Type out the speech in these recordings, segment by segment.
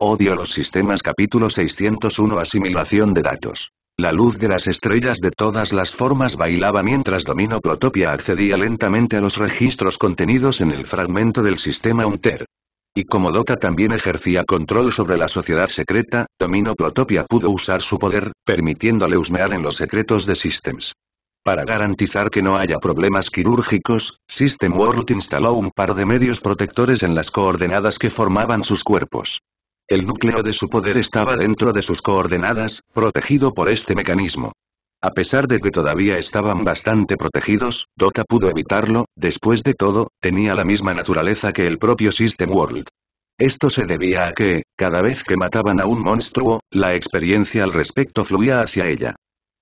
Odio los sistemas capítulo 601 Asimilación de datos. La luz de las estrellas de todas las formas bailaba mientras Domino Protopia accedía lentamente a los registros contenidos en el fragmento del sistema UNTER. Y como Dota también ejercía control sobre la sociedad secreta, Domino Protopia pudo usar su poder, permitiéndole husmear en los secretos de Systems. Para garantizar que no haya problemas quirúrgicos, System World instaló un par de medios protectores en las coordenadas que formaban sus cuerpos. El núcleo de su poder estaba dentro de sus coordenadas, protegido por este mecanismo. A pesar de que todavía estaban bastante protegidos, Dota pudo evitarlo, después de todo, tenía la misma naturaleza que el propio System World. Esto se debía a que, cada vez que mataban a un monstruo, la experiencia al respecto fluía hacia ella.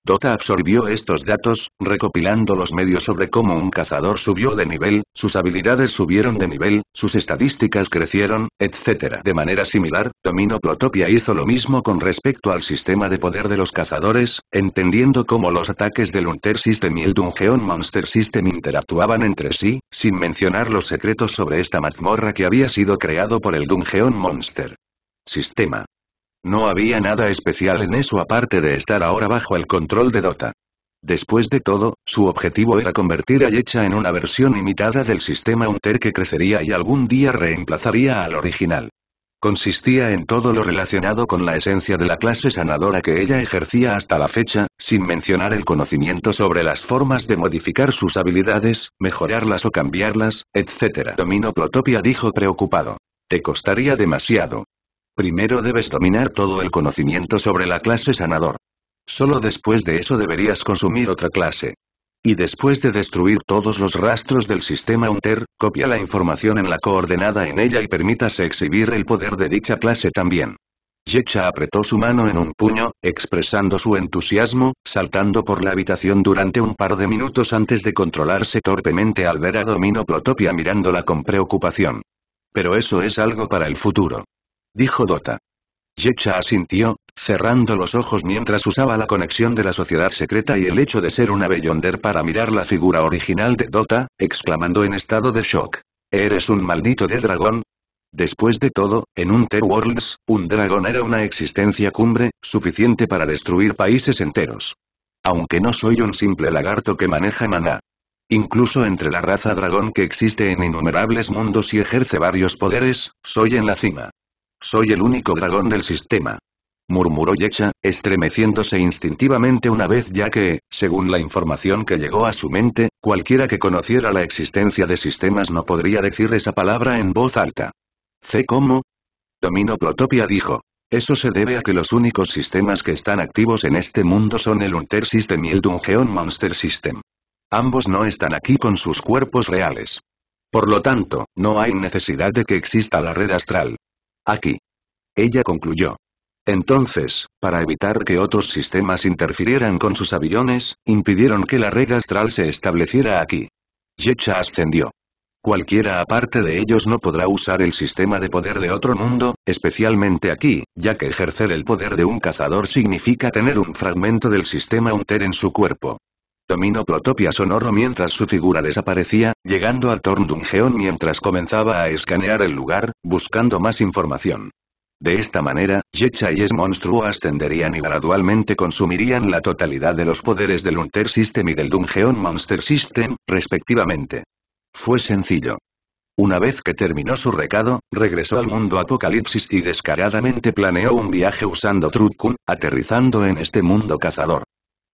Dota absorbió estos datos, recopilando los medios sobre cómo un cazador subió de nivel, sus habilidades subieron de nivel, sus estadísticas crecieron, etc. De manera similar, Domino Protopia hizo lo mismo con respecto al sistema de poder de los cazadores, entendiendo cómo los ataques del Hunter System y el Dungeon Monster System interactuaban entre sí, sin mencionar los secretos sobre esta mazmorra que había sido creado por el Dungeon Monster. Sistema. No había nada especial en eso aparte de estar ahora bajo el control de Dota. Después de todo, su objetivo era convertir a Yecha en una versión imitada del sistema Hunter que crecería y algún día reemplazaría al original. Consistía en todo lo relacionado con la esencia de la clase sanadora que ella ejercía hasta la fecha, sin mencionar el conocimiento sobre las formas de modificar sus habilidades, mejorarlas o cambiarlas, etc. Domino Plotopia dijo preocupado. Te costaría demasiado. Primero debes dominar todo el conocimiento sobre la clase sanador. Solo después de eso deberías consumir otra clase. Y después de destruir todos los rastros del sistema Hunter, copia la información en la coordenada en ella y permítase exhibir el poder de dicha clase también. Yecha apretó su mano en un puño, expresando su entusiasmo, saltando por la habitación durante un par de minutos antes de controlarse torpemente al ver a Domino Protopia mirándola con preocupación. Pero eso es algo para el futuro dijo Dota. Yecha asintió, cerrando los ojos mientras usaba la conexión de la sociedad secreta y el hecho de ser una Beyonder para mirar la figura original de Dota, exclamando en estado de shock. ¿Eres un maldito de dragón? Después de todo, en un T-Worlds, un dragón era una existencia cumbre, suficiente para destruir países enteros. Aunque no soy un simple lagarto que maneja maná. Incluso entre la raza dragón que existe en innumerables mundos y ejerce varios poderes, soy en la cima. Soy el único dragón del sistema. Murmuró Yecha, estremeciéndose instintivamente una vez ya que, según la información que llegó a su mente, cualquiera que conociera la existencia de sistemas no podría decir esa palabra en voz alta. cómo? Domino Protopia dijo. Eso se debe a que los únicos sistemas que están activos en este mundo son el Unter System y el Dungeon Monster System. Ambos no están aquí con sus cuerpos reales. Por lo tanto, no hay necesidad de que exista la red astral. Aquí. Ella concluyó. Entonces, para evitar que otros sistemas interfirieran con sus aviones, impidieron que la red astral se estableciera aquí. Yecha ascendió. Cualquiera aparte de ellos no podrá usar el sistema de poder de otro mundo, especialmente aquí, ya que ejercer el poder de un cazador significa tener un fragmento del sistema Unter en su cuerpo. Domino Protopia Sonoro mientras su figura desaparecía, llegando al Dungeon mientras comenzaba a escanear el lugar, buscando más información. De esta manera, Yecha y Monstruo ascenderían y gradualmente consumirían la totalidad de los poderes del Hunter System y del Dungeon Monster System, respectivamente. Fue sencillo. Una vez que terminó su recado, regresó al mundo Apocalipsis y descaradamente planeó un viaje usando Trutkun, aterrizando en este mundo cazador.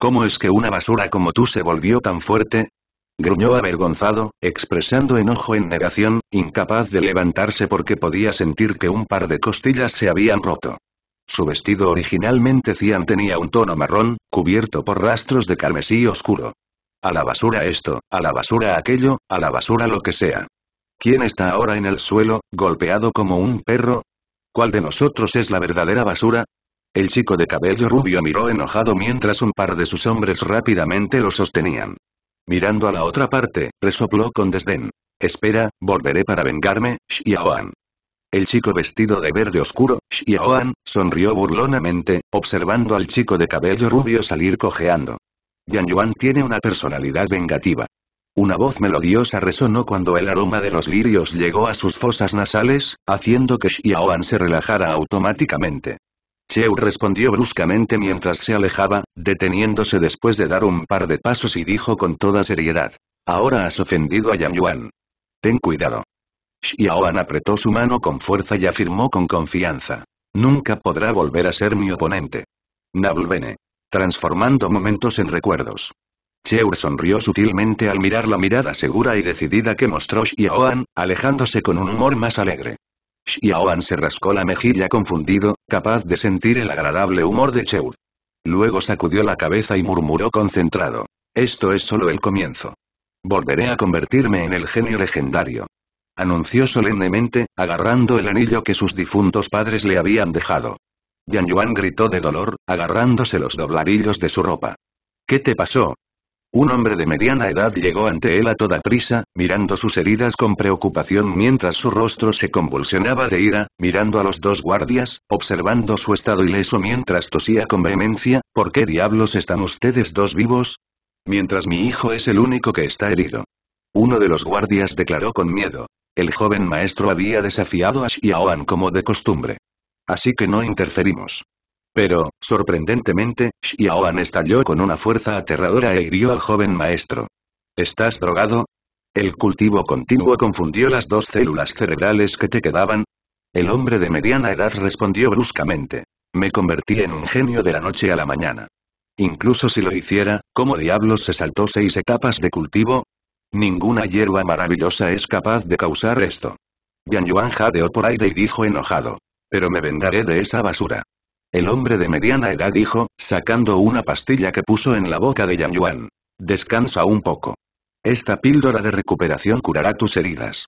¿Cómo es que una basura como tú se volvió tan fuerte? Gruñó avergonzado, expresando enojo en negación, incapaz de levantarse porque podía sentir que un par de costillas se habían roto. Su vestido originalmente cian tenía un tono marrón, cubierto por rastros de carmesí oscuro. A la basura esto, a la basura aquello, a la basura lo que sea. ¿Quién está ahora en el suelo, golpeado como un perro? ¿Cuál de nosotros es la verdadera basura? El chico de cabello rubio miró enojado mientras un par de sus hombres rápidamente lo sostenían. Mirando a la otra parte, resopló con desdén. Espera, volveré para vengarme, Xiaoan. El chico vestido de verde oscuro, Xiaoan, sonrió burlonamente, observando al chico de cabello rubio salir cojeando. Yan Yuan tiene una personalidad vengativa. Una voz melodiosa resonó cuando el aroma de los lirios llegó a sus fosas nasales, haciendo que Xiaoan se relajara automáticamente. Cheur respondió bruscamente mientras se alejaba, deteniéndose después de dar un par de pasos y dijo con toda seriedad. Ahora has ofendido a Yang Yuan. Ten cuidado. Xiaoan apretó su mano con fuerza y afirmó con confianza. Nunca podrá volver a ser mi oponente. Nablvene. Transformando momentos en recuerdos. Cheur sonrió sutilmente al mirar la mirada segura y decidida que mostró Xiaoan, alejándose con un humor más alegre. Xiaoan se rascó la mejilla confundido, capaz de sentir el agradable humor de Cheur. Luego sacudió la cabeza y murmuró concentrado. Esto es solo el comienzo. Volveré a convertirme en el genio legendario. Anunció solemnemente, agarrando el anillo que sus difuntos padres le habían dejado. Yan Yuan gritó de dolor, agarrándose los dobladillos de su ropa. ¿Qué te pasó? Un hombre de mediana edad llegó ante él a toda prisa, mirando sus heridas con preocupación mientras su rostro se convulsionaba de ira, mirando a los dos guardias, observando su estado ileso mientras tosía con vehemencia, ¿por qué diablos están ustedes dos vivos? Mientras mi hijo es el único que está herido. Uno de los guardias declaró con miedo. El joven maestro había desafiado a Xiaoan como de costumbre. Así que no interferimos. Pero, sorprendentemente, Xiaoan estalló con una fuerza aterradora e hirió al joven maestro. ¿Estás drogado? El cultivo continuo confundió las dos células cerebrales que te quedaban. El hombre de mediana edad respondió bruscamente. Me convertí en un genio de la noche a la mañana. Incluso si lo hiciera, ¿cómo diablos se saltó seis etapas de cultivo? Ninguna hierba maravillosa es capaz de causar esto. Yan Yuan jadeó por aire y dijo enojado. Pero me vendaré de esa basura. El hombre de mediana edad dijo, sacando una pastilla que puso en la boca de Yan Yuan. Descansa un poco. Esta píldora de recuperación curará tus heridas.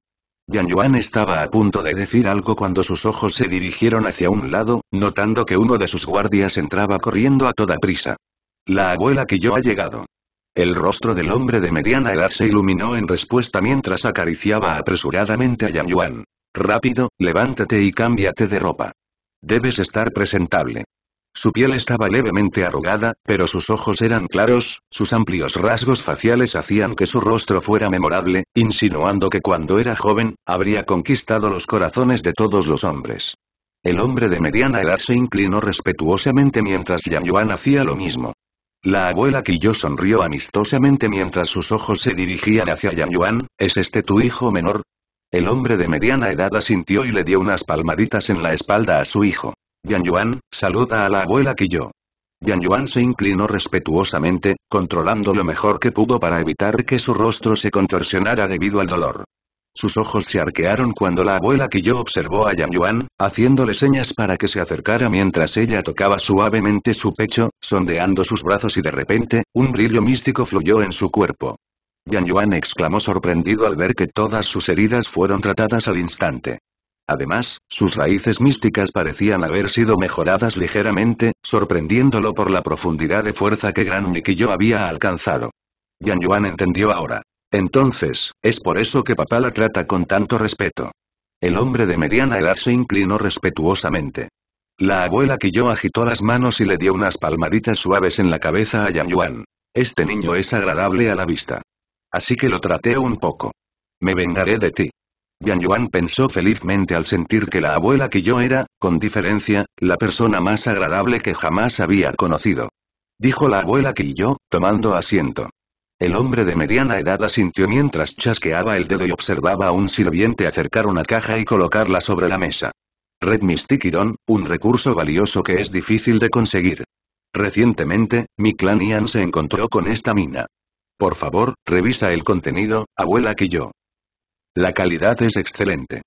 Yan Yuan estaba a punto de decir algo cuando sus ojos se dirigieron hacia un lado, notando que uno de sus guardias entraba corriendo a toda prisa. La abuela que yo ha llegado. El rostro del hombre de mediana edad se iluminó en respuesta mientras acariciaba apresuradamente a Yan Yuan. Rápido, levántate y cámbiate de ropa. Debes estar presentable. Su piel estaba levemente arrugada, pero sus ojos eran claros, sus amplios rasgos faciales hacían que su rostro fuera memorable, insinuando que cuando era joven, habría conquistado los corazones de todos los hombres. El hombre de mediana edad se inclinó respetuosamente mientras Yan Yuan hacía lo mismo. La abuela Quillo sonrió amistosamente mientras sus ojos se dirigían hacia Yan Yuan, ¿es este tu hijo menor? El hombre de mediana edad asintió y le dio unas palmaditas en la espalda a su hijo. Yan Yuan, saluda a la abuela Kiyo». Yan Yuan se inclinó respetuosamente, controlando lo mejor que pudo para evitar que su rostro se contorsionara debido al dolor. Sus ojos se arquearon cuando la abuela yo observó a Yan Yuan, haciéndole señas para que se acercara mientras ella tocaba suavemente su pecho, sondeando sus brazos y de repente, un brillo místico fluyó en su cuerpo. Yan Yuan exclamó sorprendido al ver que todas sus heridas fueron tratadas al instante. Además, sus raíces místicas parecían haber sido mejoradas ligeramente, sorprendiéndolo por la profundidad de fuerza que Gran yo había alcanzado. Yan Yuan entendió ahora. Entonces, es por eso que papá la trata con tanto respeto. El hombre de mediana edad se inclinó respetuosamente. La abuela Quillo agitó las manos y le dio unas palmaditas suaves en la cabeza a Yan Yuan. Este niño es agradable a la vista. Así que lo traté un poco. Me vengaré de ti. Yan Yuan pensó felizmente al sentir que la abuela que yo era, con diferencia, la persona más agradable que jamás había conocido. Dijo la abuela que yo, tomando asiento. El hombre de mediana edad asintió mientras chasqueaba el dedo y observaba a un sirviente acercar una caja y colocarla sobre la mesa. Red Misty Iron, un recurso valioso que es difícil de conseguir. Recientemente, mi clan Ian se encontró con esta mina. Por favor, revisa el contenido, abuela que La calidad es excelente.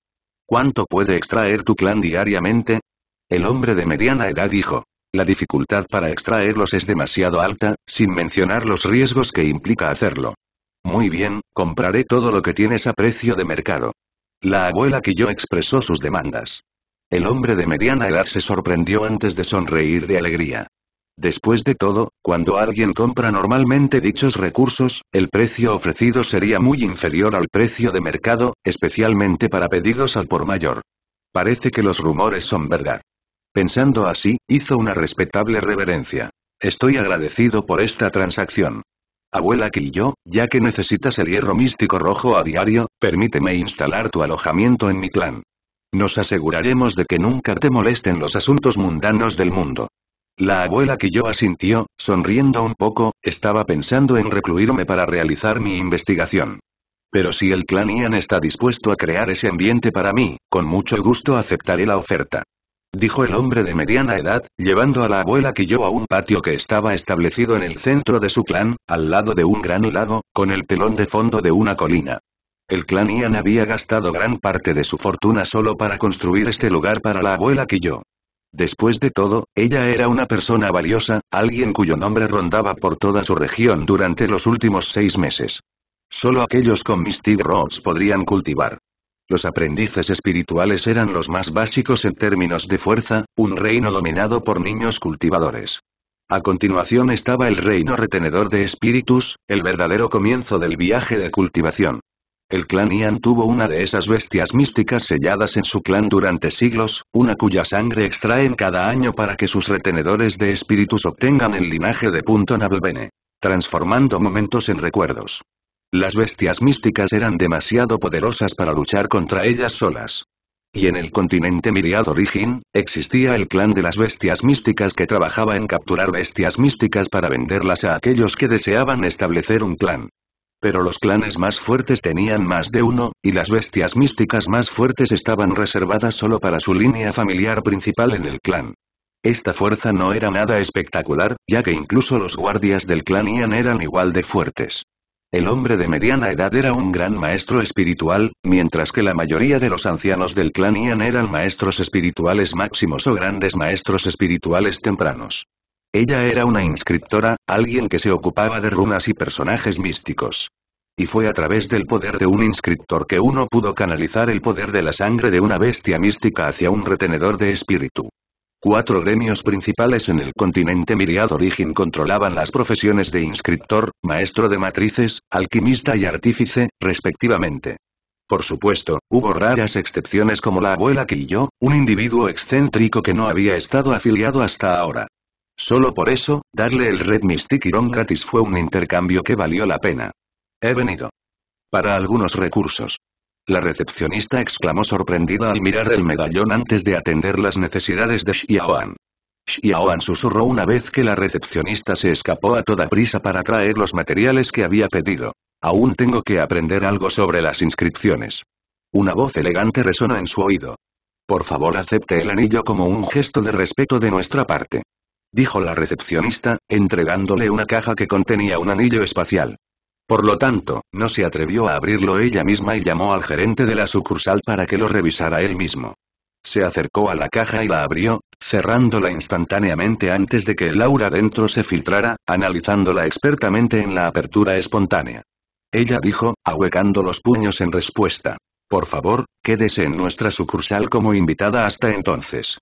¿Cuánto puede extraer tu clan diariamente? El hombre de mediana edad dijo. La dificultad para extraerlos es demasiado alta, sin mencionar los riesgos que implica hacerlo. Muy bien, compraré todo lo que tienes a precio de mercado. La abuela que expresó sus demandas. El hombre de mediana edad se sorprendió antes de sonreír de alegría. Después de todo, cuando alguien compra normalmente dichos recursos, el precio ofrecido sería muy inferior al precio de mercado, especialmente para pedidos al por mayor. Parece que los rumores son verdad. Pensando así, hizo una respetable reverencia. Estoy agradecido por esta transacción. Abuela que y yo, ya que necesitas el hierro místico rojo a diario, permíteme instalar tu alojamiento en mi clan. Nos aseguraremos de que nunca te molesten los asuntos mundanos del mundo. La abuela que yo asintió, sonriendo un poco, estaba pensando en recluirme para realizar mi investigación. Pero si el clan Ian está dispuesto a crear ese ambiente para mí, con mucho gusto aceptaré la oferta. Dijo el hombre de mediana edad, llevando a la abuela que yo a un patio que estaba establecido en el centro de su clan, al lado de un gran lago, con el telón de fondo de una colina. El clan Ian había gastado gran parte de su fortuna solo para construir este lugar para la abuela que yo. Después de todo, ella era una persona valiosa, alguien cuyo nombre rondaba por toda su región durante los últimos seis meses. Solo aquellos con Mystic Roots podrían cultivar. Los aprendices espirituales eran los más básicos en términos de fuerza, un reino dominado por niños cultivadores. A continuación estaba el reino retenedor de espíritus, el verdadero comienzo del viaje de cultivación. El clan Ian tuvo una de esas bestias místicas selladas en su clan durante siglos, una cuya sangre extraen cada año para que sus retenedores de espíritus obtengan el linaje de Punto Nablbene, Transformando momentos en recuerdos. Las bestias místicas eran demasiado poderosas para luchar contra ellas solas. Y en el continente Miriad Origin, existía el clan de las bestias místicas que trabajaba en capturar bestias místicas para venderlas a aquellos que deseaban establecer un clan. Pero los clanes más fuertes tenían más de uno, y las bestias místicas más fuertes estaban reservadas solo para su línea familiar principal en el clan. Esta fuerza no era nada espectacular, ya que incluso los guardias del clan Ian eran igual de fuertes. El hombre de mediana edad era un gran maestro espiritual, mientras que la mayoría de los ancianos del clan Ian eran maestros espirituales máximos o grandes maestros espirituales tempranos. Ella era una inscriptora, alguien que se ocupaba de runas y personajes místicos. Y fue a través del poder de un inscriptor que uno pudo canalizar el poder de la sangre de una bestia mística hacia un retenedor de espíritu. Cuatro gremios principales en el continente Miriad Origin controlaban las profesiones de inscriptor, maestro de matrices, alquimista y artífice, respectivamente. Por supuesto, hubo raras excepciones como la abuela que yo, un individuo excéntrico que no había estado afiliado hasta ahora. Solo por eso, darle el Red Mystic Ron gratis fue un intercambio que valió la pena. He venido. Para algunos recursos. La recepcionista exclamó sorprendida al mirar el medallón antes de atender las necesidades de Xiaoan. Xiaoan susurró una vez que la recepcionista se escapó a toda prisa para traer los materiales que había pedido. Aún tengo que aprender algo sobre las inscripciones. Una voz elegante resonó en su oído. Por favor acepte el anillo como un gesto de respeto de nuestra parte dijo la recepcionista, entregándole una caja que contenía un anillo espacial. Por lo tanto, no se atrevió a abrirlo ella misma y llamó al gerente de la sucursal para que lo revisara él mismo. Se acercó a la caja y la abrió, cerrándola instantáneamente antes de que el aura dentro se filtrara, analizándola expertamente en la apertura espontánea. Ella dijo, ahuecando los puños en respuesta. Por favor, quédese en nuestra sucursal como invitada hasta entonces.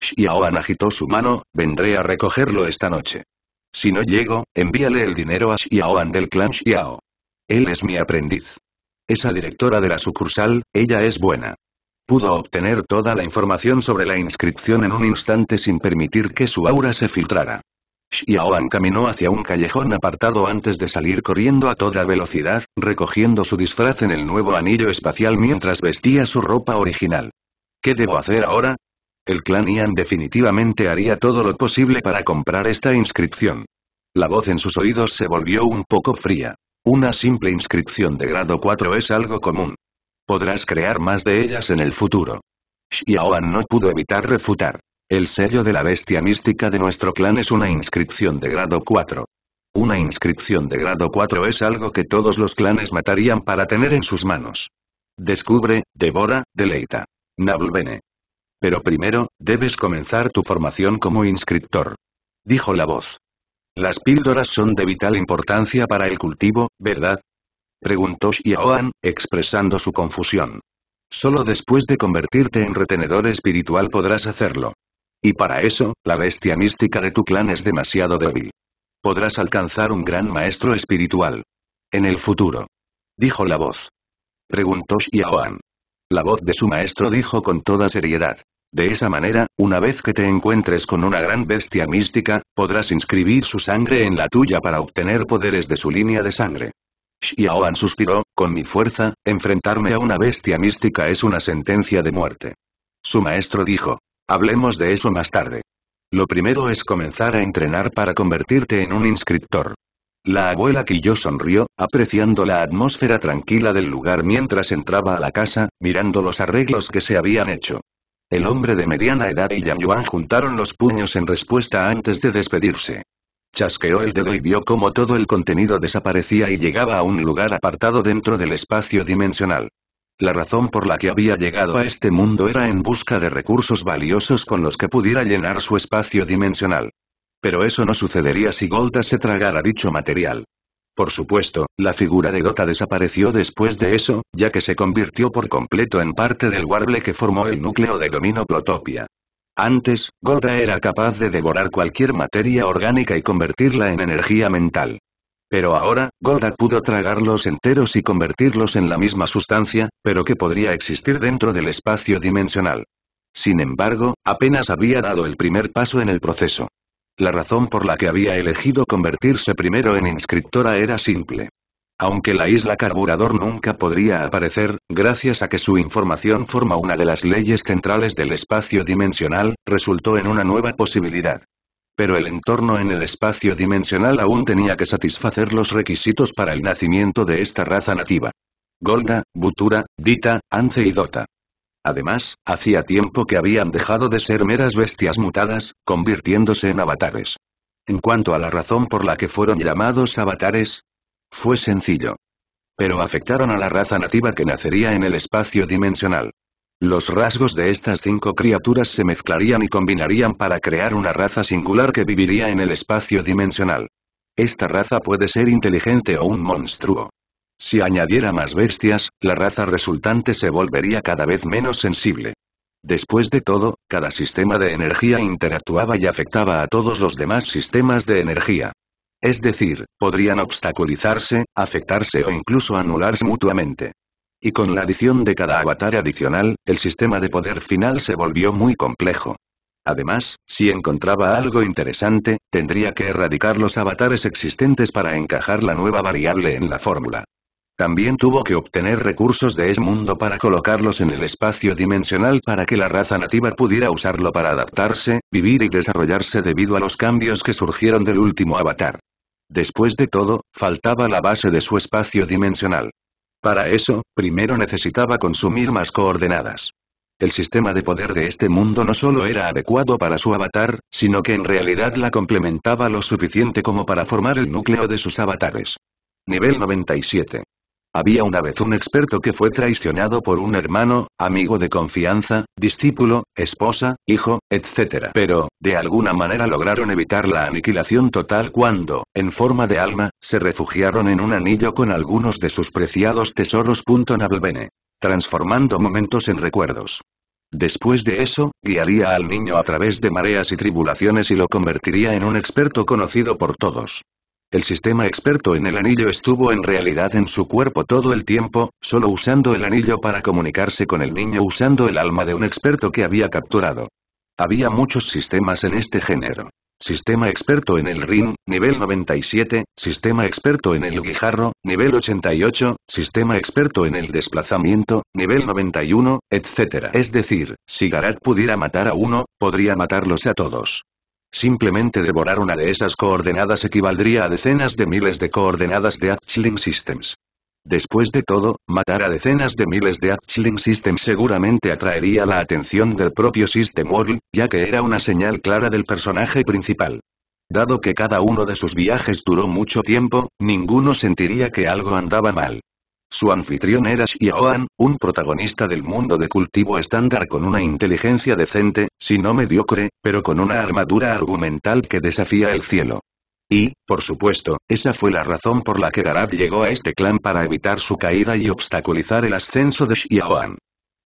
Xiaoan agitó su mano, vendré a recogerlo esta noche. Si no llego, envíale el dinero a Xiaoan del clan Xiao. Él es mi aprendiz. Esa directora de la sucursal, ella es buena. Pudo obtener toda la información sobre la inscripción en un instante sin permitir que su aura se filtrara. Xiaoan caminó hacia un callejón apartado antes de salir corriendo a toda velocidad, recogiendo su disfraz en el nuevo anillo espacial mientras vestía su ropa original. ¿Qué debo hacer ahora? el clan Ian definitivamente haría todo lo posible para comprar esta inscripción. La voz en sus oídos se volvió un poco fría. Una simple inscripción de grado 4 es algo común. Podrás crear más de ellas en el futuro. Xiaoan no pudo evitar refutar. El sello de la bestia mística de nuestro clan es una inscripción de grado 4. Una inscripción de grado 4 es algo que todos los clanes matarían para tener en sus manos. Descubre, devora, deleita. Nablvene. Pero primero, debes comenzar tu formación como inscriptor. Dijo la voz. Las píldoras son de vital importancia para el cultivo, ¿verdad? Preguntó Xiaoan, expresando su confusión. Solo después de convertirte en retenedor espiritual podrás hacerlo. Y para eso, la bestia mística de tu clan es demasiado débil. Podrás alcanzar un gran maestro espiritual. En el futuro. Dijo la voz. Preguntó Xiaoan. La voz de su maestro dijo con toda seriedad. De esa manera, una vez que te encuentres con una gran bestia mística, podrás inscribir su sangre en la tuya para obtener poderes de su línea de sangre. Xiaoan suspiró, con mi fuerza, enfrentarme a una bestia mística es una sentencia de muerte. Su maestro dijo. Hablemos de eso más tarde. Lo primero es comenzar a entrenar para convertirte en un inscriptor. La abuela Quillo sonrió, apreciando la atmósfera tranquila del lugar mientras entraba a la casa, mirando los arreglos que se habían hecho. El hombre de mediana edad y Yang Yuan juntaron los puños en respuesta antes de despedirse. Chasqueó el dedo y vio cómo todo el contenido desaparecía y llegaba a un lugar apartado dentro del espacio dimensional. La razón por la que había llegado a este mundo era en busca de recursos valiosos con los que pudiera llenar su espacio dimensional. Pero eso no sucedería si Golda se tragara dicho material. Por supuesto, la figura de Gota desapareció después de eso, ya que se convirtió por completo en parte del Warble que formó el núcleo de Domino Protopia. Antes, Golda era capaz de devorar cualquier materia orgánica y convertirla en energía mental. Pero ahora, Golda pudo tragarlos enteros y convertirlos en la misma sustancia, pero que podría existir dentro del espacio dimensional. Sin embargo, apenas había dado el primer paso en el proceso. La razón por la que había elegido convertirse primero en inscriptora era simple. Aunque la isla carburador nunca podría aparecer, gracias a que su información forma una de las leyes centrales del espacio dimensional, resultó en una nueva posibilidad. Pero el entorno en el espacio dimensional aún tenía que satisfacer los requisitos para el nacimiento de esta raza nativa. Golda, Butura, Dita, Ance y Dota. Además, hacía tiempo que habían dejado de ser meras bestias mutadas, convirtiéndose en avatares. En cuanto a la razón por la que fueron llamados avatares, fue sencillo. Pero afectaron a la raza nativa que nacería en el espacio dimensional. Los rasgos de estas cinco criaturas se mezclarían y combinarían para crear una raza singular que viviría en el espacio dimensional. Esta raza puede ser inteligente o un monstruo. Si añadiera más bestias, la raza resultante se volvería cada vez menos sensible. Después de todo, cada sistema de energía interactuaba y afectaba a todos los demás sistemas de energía. Es decir, podrían obstaculizarse, afectarse o incluso anularse mutuamente. Y con la adición de cada avatar adicional, el sistema de poder final se volvió muy complejo. Además, si encontraba algo interesante, tendría que erradicar los avatares existentes para encajar la nueva variable en la fórmula. También tuvo que obtener recursos de ese mundo para colocarlos en el espacio dimensional para que la raza nativa pudiera usarlo para adaptarse, vivir y desarrollarse debido a los cambios que surgieron del último avatar. Después de todo, faltaba la base de su espacio dimensional. Para eso, primero necesitaba consumir más coordenadas. El sistema de poder de este mundo no solo era adecuado para su avatar, sino que en realidad la complementaba lo suficiente como para formar el núcleo de sus avatares. Nivel 97. Había una vez un experto que fue traicionado por un hermano, amigo de confianza, discípulo, esposa, hijo, etc. Pero, de alguna manera lograron evitar la aniquilación total cuando, en forma de alma, se refugiaron en un anillo con algunos de sus preciados tesoros. Transformando momentos en recuerdos. Después de eso, guiaría al niño a través de mareas y tribulaciones y lo convertiría en un experto conocido por todos. El sistema experto en el anillo estuvo en realidad en su cuerpo todo el tiempo, solo usando el anillo para comunicarse con el niño usando el alma de un experto que había capturado. Había muchos sistemas en este género. Sistema experto en el ring, nivel 97, sistema experto en el guijarro, nivel 88, sistema experto en el desplazamiento, nivel 91, etc. Es decir, si Garak pudiera matar a uno, podría matarlos a todos. Simplemente devorar una de esas coordenadas equivaldría a decenas de miles de coordenadas de Hatchling Systems. Después de todo, matar a decenas de miles de Hatchling Systems seguramente atraería la atención del propio System World, ya que era una señal clara del personaje principal. Dado que cada uno de sus viajes duró mucho tiempo, ninguno sentiría que algo andaba mal. Su anfitrión era Xiaoan, un protagonista del mundo de cultivo estándar con una inteligencia decente, si no mediocre, pero con una armadura argumental que desafía el cielo. Y, por supuesto, esa fue la razón por la que Garad llegó a este clan para evitar su caída y obstaculizar el ascenso de Xiaoan.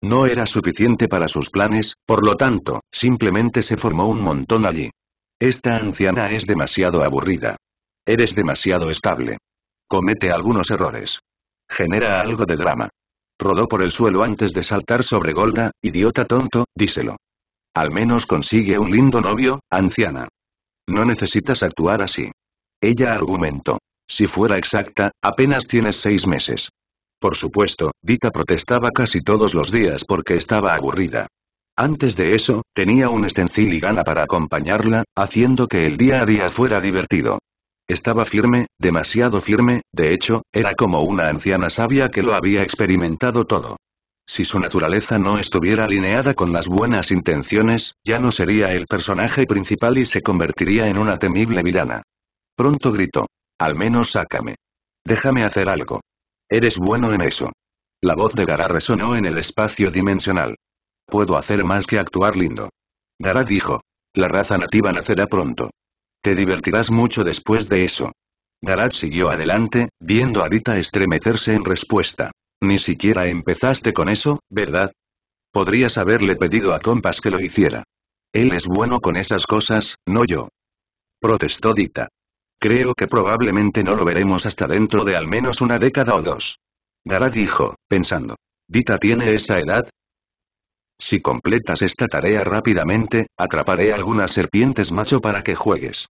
No era suficiente para sus planes, por lo tanto, simplemente se formó un montón allí. Esta anciana es demasiado aburrida. Eres demasiado estable. Comete algunos errores. Genera algo de drama. Rodó por el suelo antes de saltar sobre Golda, idiota tonto, díselo. Al menos consigue un lindo novio, anciana. No necesitas actuar así. Ella argumentó. Si fuera exacta, apenas tienes seis meses. Por supuesto, Dita protestaba casi todos los días porque estaba aburrida. Antes de eso, tenía un estencil y gana para acompañarla, haciendo que el día a día fuera divertido. Estaba firme, demasiado firme, de hecho, era como una anciana sabia que lo había experimentado todo. Si su naturaleza no estuviera alineada con las buenas intenciones, ya no sería el personaje principal y se convertiría en una temible villana. Pronto gritó. Al menos sácame. Déjame hacer algo. Eres bueno en eso. La voz de Gara resonó en el espacio dimensional. Puedo hacer más que actuar lindo. Gara dijo. La raza nativa nacerá pronto. Te divertirás mucho después de eso. Garat siguió adelante, viendo a Dita estremecerse en respuesta. Ni siquiera empezaste con eso, ¿verdad? Podrías haberle pedido a Compas que lo hiciera. Él es bueno con esas cosas, no yo. Protestó Dita. Creo que probablemente no lo veremos hasta dentro de al menos una década o dos. Garat dijo, pensando. Dita tiene esa edad, si completas esta tarea rápidamente, atraparé algunas serpientes macho para que juegues.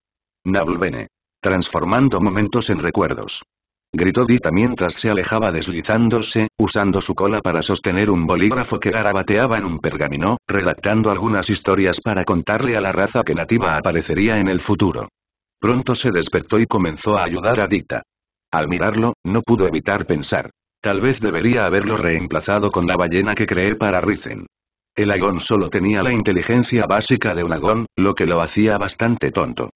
Nabulbene. Transformando momentos en recuerdos. Gritó Dita mientras se alejaba deslizándose, usando su cola para sostener un bolígrafo que garabateaba en un pergamino, redactando algunas historias para contarle a la raza que nativa aparecería en el futuro. Pronto se despertó y comenzó a ayudar a Dita. Al mirarlo, no pudo evitar pensar. Tal vez debería haberlo reemplazado con la ballena que creé para Rizen. El Agón solo tenía la inteligencia básica de un Agón, lo que lo hacía bastante tonto.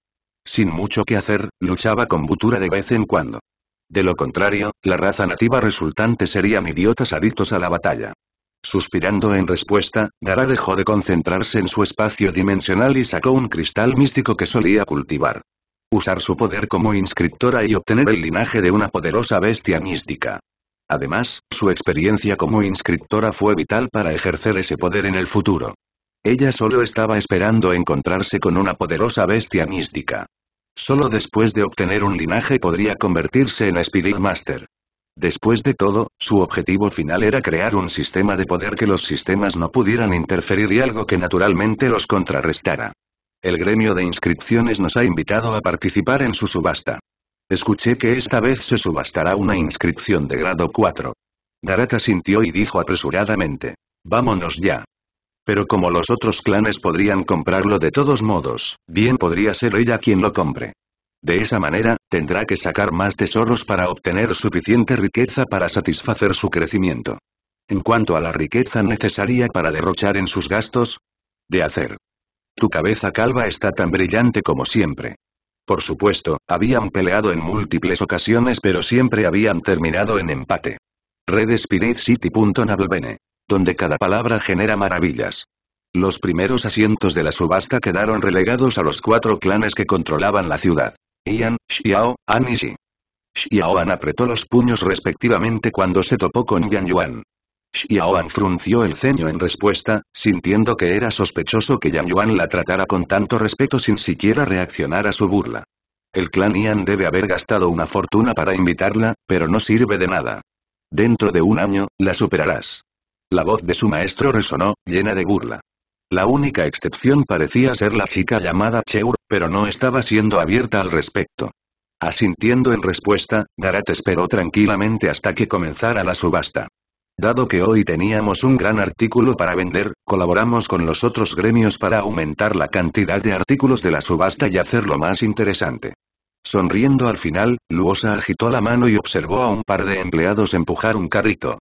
Sin mucho que hacer, luchaba con Butura de vez en cuando. De lo contrario, la raza nativa resultante serían idiotas adictos a la batalla. Suspirando en respuesta, Dara dejó de concentrarse en su espacio dimensional y sacó un cristal místico que solía cultivar. Usar su poder como inscriptora y obtener el linaje de una poderosa bestia mística. Además, su experiencia como inscriptora fue vital para ejercer ese poder en el futuro. Ella solo estaba esperando encontrarse con una poderosa bestia mística. Solo después de obtener un linaje podría convertirse en Spirit Master. Después de todo, su objetivo final era crear un sistema de poder que los sistemas no pudieran interferir y algo que naturalmente los contrarrestara. El gremio de inscripciones nos ha invitado a participar en su subasta. Escuché que esta vez se subastará una inscripción de grado 4. Darata sintió y dijo apresuradamente. Vámonos ya. Pero como los otros clanes podrían comprarlo de todos modos, bien podría ser ella quien lo compre. De esa manera, tendrá que sacar más tesoros para obtener suficiente riqueza para satisfacer su crecimiento. En cuanto a la riqueza necesaria para derrochar en sus gastos, de hacer. Tu cabeza calva está tan brillante como siempre. Por supuesto, habían peleado en múltiples ocasiones pero siempre habían terminado en empate. Red Spirit e, Donde cada palabra genera maravillas. Los primeros asientos de la subasta quedaron relegados a los cuatro clanes que controlaban la ciudad. Ian, Xiao, An y Xi. An apretó los puños respectivamente cuando se topó con Yan Yuan. Xiaoan frunció el ceño en respuesta, sintiendo que era sospechoso que Yan Yuan la tratara con tanto respeto sin siquiera reaccionar a su burla. El clan Ian debe haber gastado una fortuna para invitarla, pero no sirve de nada. Dentro de un año, la superarás. La voz de su maestro resonó, llena de burla. La única excepción parecía ser la chica llamada Cheur, pero no estaba siendo abierta al respecto. Asintiendo en respuesta, Garat esperó tranquilamente hasta que comenzara la subasta. Dado que hoy teníamos un gran artículo para vender, colaboramos con los otros gremios para aumentar la cantidad de artículos de la subasta y hacerlo más interesante. Sonriendo al final, Luosa agitó la mano y observó a un par de empleados empujar un carrito.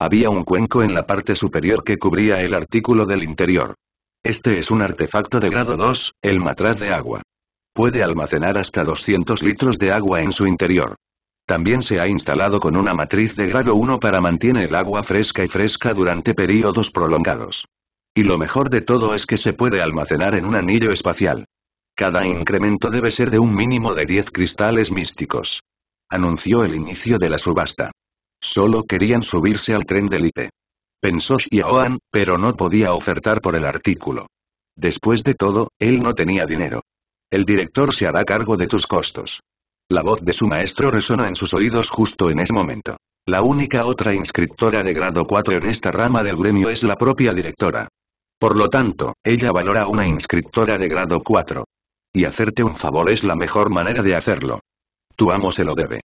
Había un cuenco en la parte superior que cubría el artículo del interior. Este es un artefacto de grado 2, el matraz de agua. Puede almacenar hasta 200 litros de agua en su interior. También se ha instalado con una matriz de grado 1 para mantener el agua fresca y fresca durante periodos prolongados. Y lo mejor de todo es que se puede almacenar en un anillo espacial. Cada incremento debe ser de un mínimo de 10 cristales místicos. Anunció el inicio de la subasta. Solo querían subirse al tren del IP. Pensó Xiaoan, pero no podía ofertar por el artículo. Después de todo, él no tenía dinero. El director se hará cargo de tus costos. La voz de su maestro resona en sus oídos justo en ese momento. La única otra inscriptora de grado 4 en esta rama del gremio es la propia directora. Por lo tanto, ella valora una inscriptora de grado 4. Y hacerte un favor es la mejor manera de hacerlo. Tu amo se lo debe.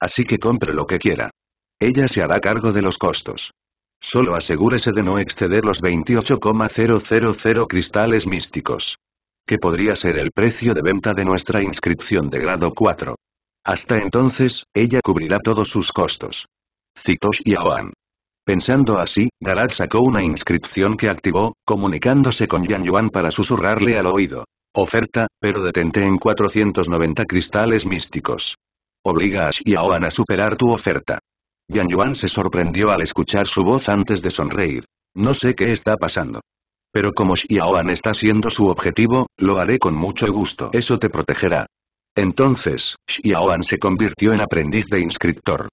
Así que compre lo que quiera. Ella se hará cargo de los costos. Solo asegúrese de no exceder los 28,000 cristales místicos. Que podría ser el precio de venta de nuestra inscripción de grado 4. Hasta entonces, ella cubrirá todos sus costos. y Xiaoan. Pensando así, Garat sacó una inscripción que activó, comunicándose con Yan Yuan para susurrarle al oído. Oferta, pero detente en 490 cristales místicos. Obliga a Xiaoan a superar tu oferta. Yan Yuan se sorprendió al escuchar su voz antes de sonreír. No sé qué está pasando. Pero como Xiaoan está siendo su objetivo, lo haré con mucho gusto. Eso te protegerá. Entonces, Xiaoan se convirtió en aprendiz de inscriptor.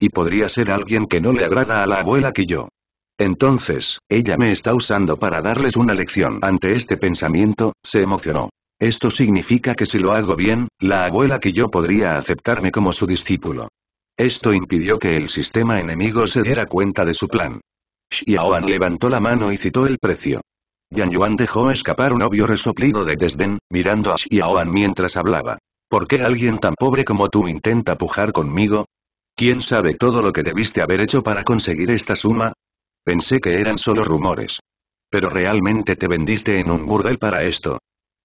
Y podría ser alguien que no le agrada a la abuela que yo. Entonces, ella me está usando para darles una lección. Ante este pensamiento, se emocionó. Esto significa que si lo hago bien, la abuela que yo podría aceptarme como su discípulo. Esto impidió que el sistema enemigo se diera cuenta de su plan. Xiaoan levantó la mano y citó el precio. Yan Yuan dejó escapar un obvio resoplido de desdén, mirando a Xiaoan mientras hablaba. ¿Por qué alguien tan pobre como tú intenta pujar conmigo? ¿Quién sabe todo lo que debiste haber hecho para conseguir esta suma? Pensé que eran solo rumores. Pero realmente te vendiste en un burdel para esto.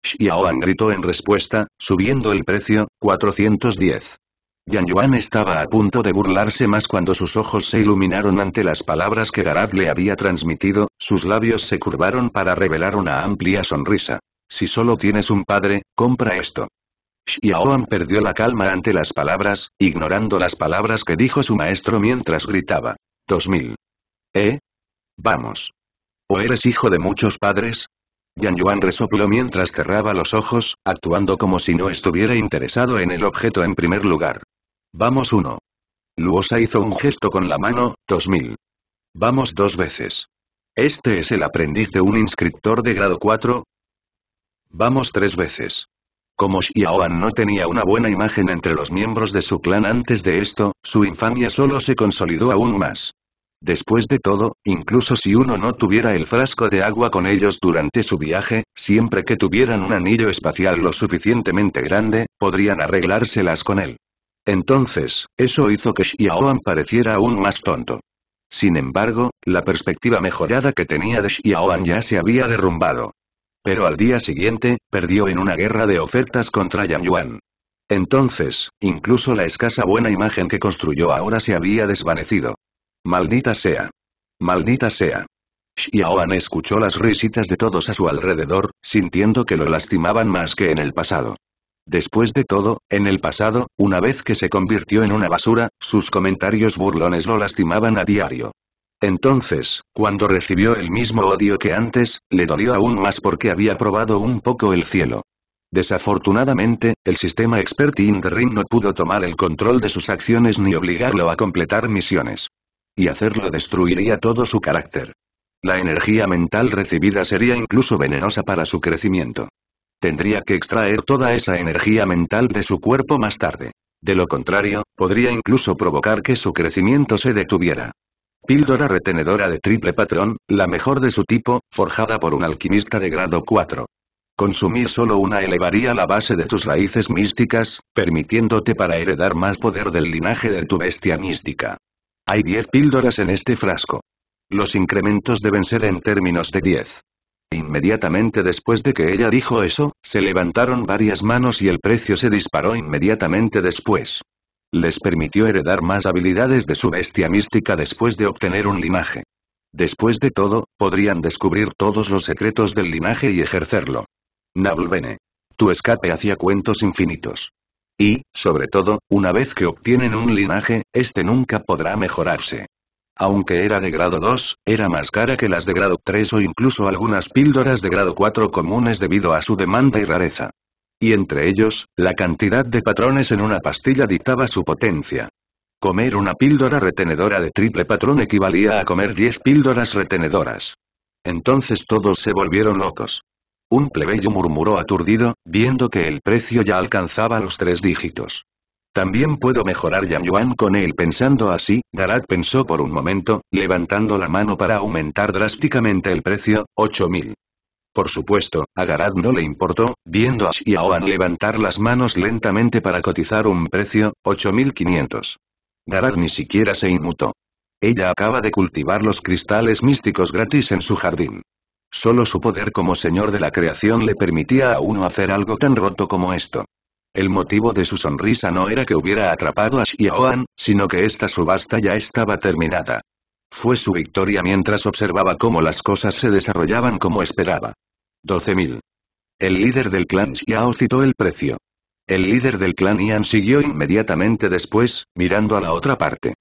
Xiaoan gritó en respuesta, subiendo el precio, 410. Yan Yuan estaba a punto de burlarse más cuando sus ojos se iluminaron ante las palabras que Garad le había transmitido, sus labios se curvaron para revelar una amplia sonrisa. Si solo tienes un padre, compra esto. Xiaoan perdió la calma ante las palabras, ignorando las palabras que dijo su maestro mientras gritaba. 2000. ¿Eh? Vamos. ¿O eres hijo de muchos padres? Yan Yuan resopló mientras cerraba los ojos, actuando como si no estuviera interesado en el objeto en primer lugar. Vamos uno. Luosa hizo un gesto con la mano, 2000. Vamos dos veces. ¿Este es el aprendiz de un inscriptor de grado 4? Vamos tres veces. Como Xiaoan no tenía una buena imagen entre los miembros de su clan antes de esto, su infamia solo se consolidó aún más. Después de todo, incluso si uno no tuviera el frasco de agua con ellos durante su viaje, siempre que tuvieran un anillo espacial lo suficientemente grande, podrían arreglárselas con él. Entonces, eso hizo que Xiaoan pareciera aún más tonto. Sin embargo, la perspectiva mejorada que tenía de Xiaoan ya se había derrumbado. Pero al día siguiente, perdió en una guerra de ofertas contra Yang Yuan. Entonces, incluso la escasa buena imagen que construyó ahora se había desvanecido. Maldita sea. Maldita sea. Xiaoan escuchó las risitas de todos a su alrededor, sintiendo que lo lastimaban más que en el pasado. Después de todo, en el pasado, una vez que se convirtió en una basura, sus comentarios burlones lo lastimaban a diario. Entonces, cuando recibió el mismo odio que antes, le dolió aún más porque había probado un poco el cielo. Desafortunadamente, el sistema Expert in no pudo tomar el control de sus acciones ni obligarlo a completar misiones. Y hacerlo destruiría todo su carácter. La energía mental recibida sería incluso venenosa para su crecimiento. Tendría que extraer toda esa energía mental de su cuerpo más tarde. De lo contrario, podría incluso provocar que su crecimiento se detuviera. Píldora retenedora de triple patrón, la mejor de su tipo, forjada por un alquimista de grado 4. Consumir solo una elevaría la base de tus raíces místicas, permitiéndote para heredar más poder del linaje de tu bestia mística. Hay 10 píldoras en este frasco. Los incrementos deben ser en términos de 10. Inmediatamente después de que ella dijo eso, se levantaron varias manos y el precio se disparó inmediatamente después les permitió heredar más habilidades de su bestia mística después de obtener un linaje. Después de todo, podrían descubrir todos los secretos del linaje y ejercerlo. Nablvene. Tu escape hacía cuentos infinitos. Y, sobre todo, una vez que obtienen un linaje, este nunca podrá mejorarse. Aunque era de grado 2, era más cara que las de grado 3 o incluso algunas píldoras de grado 4 comunes debido a su demanda y rareza y entre ellos, la cantidad de patrones en una pastilla dictaba su potencia. Comer una píldora retenedora de triple patrón equivalía a comer 10 píldoras retenedoras. Entonces todos se volvieron locos. Un plebeyo murmuró aturdido, viendo que el precio ya alcanzaba los tres dígitos. También puedo mejorar Yang Yuan con él pensando así, Garat pensó por un momento, levantando la mano para aumentar drásticamente el precio, 8000. Por supuesto, a Garat no le importó, viendo a Xiaoan levantar las manos lentamente para cotizar un precio, 8.500. Garat ni siquiera se inmutó. Ella acaba de cultivar los cristales místicos gratis en su jardín. Solo su poder como señor de la creación le permitía a uno hacer algo tan roto como esto. El motivo de su sonrisa no era que hubiera atrapado a Xiaoan, sino que esta subasta ya estaba terminada. Fue su victoria mientras observaba cómo las cosas se desarrollaban como esperaba. 12.000. El líder del clan Xiao citó el precio. El líder del clan Ian siguió inmediatamente después, mirando a la otra parte.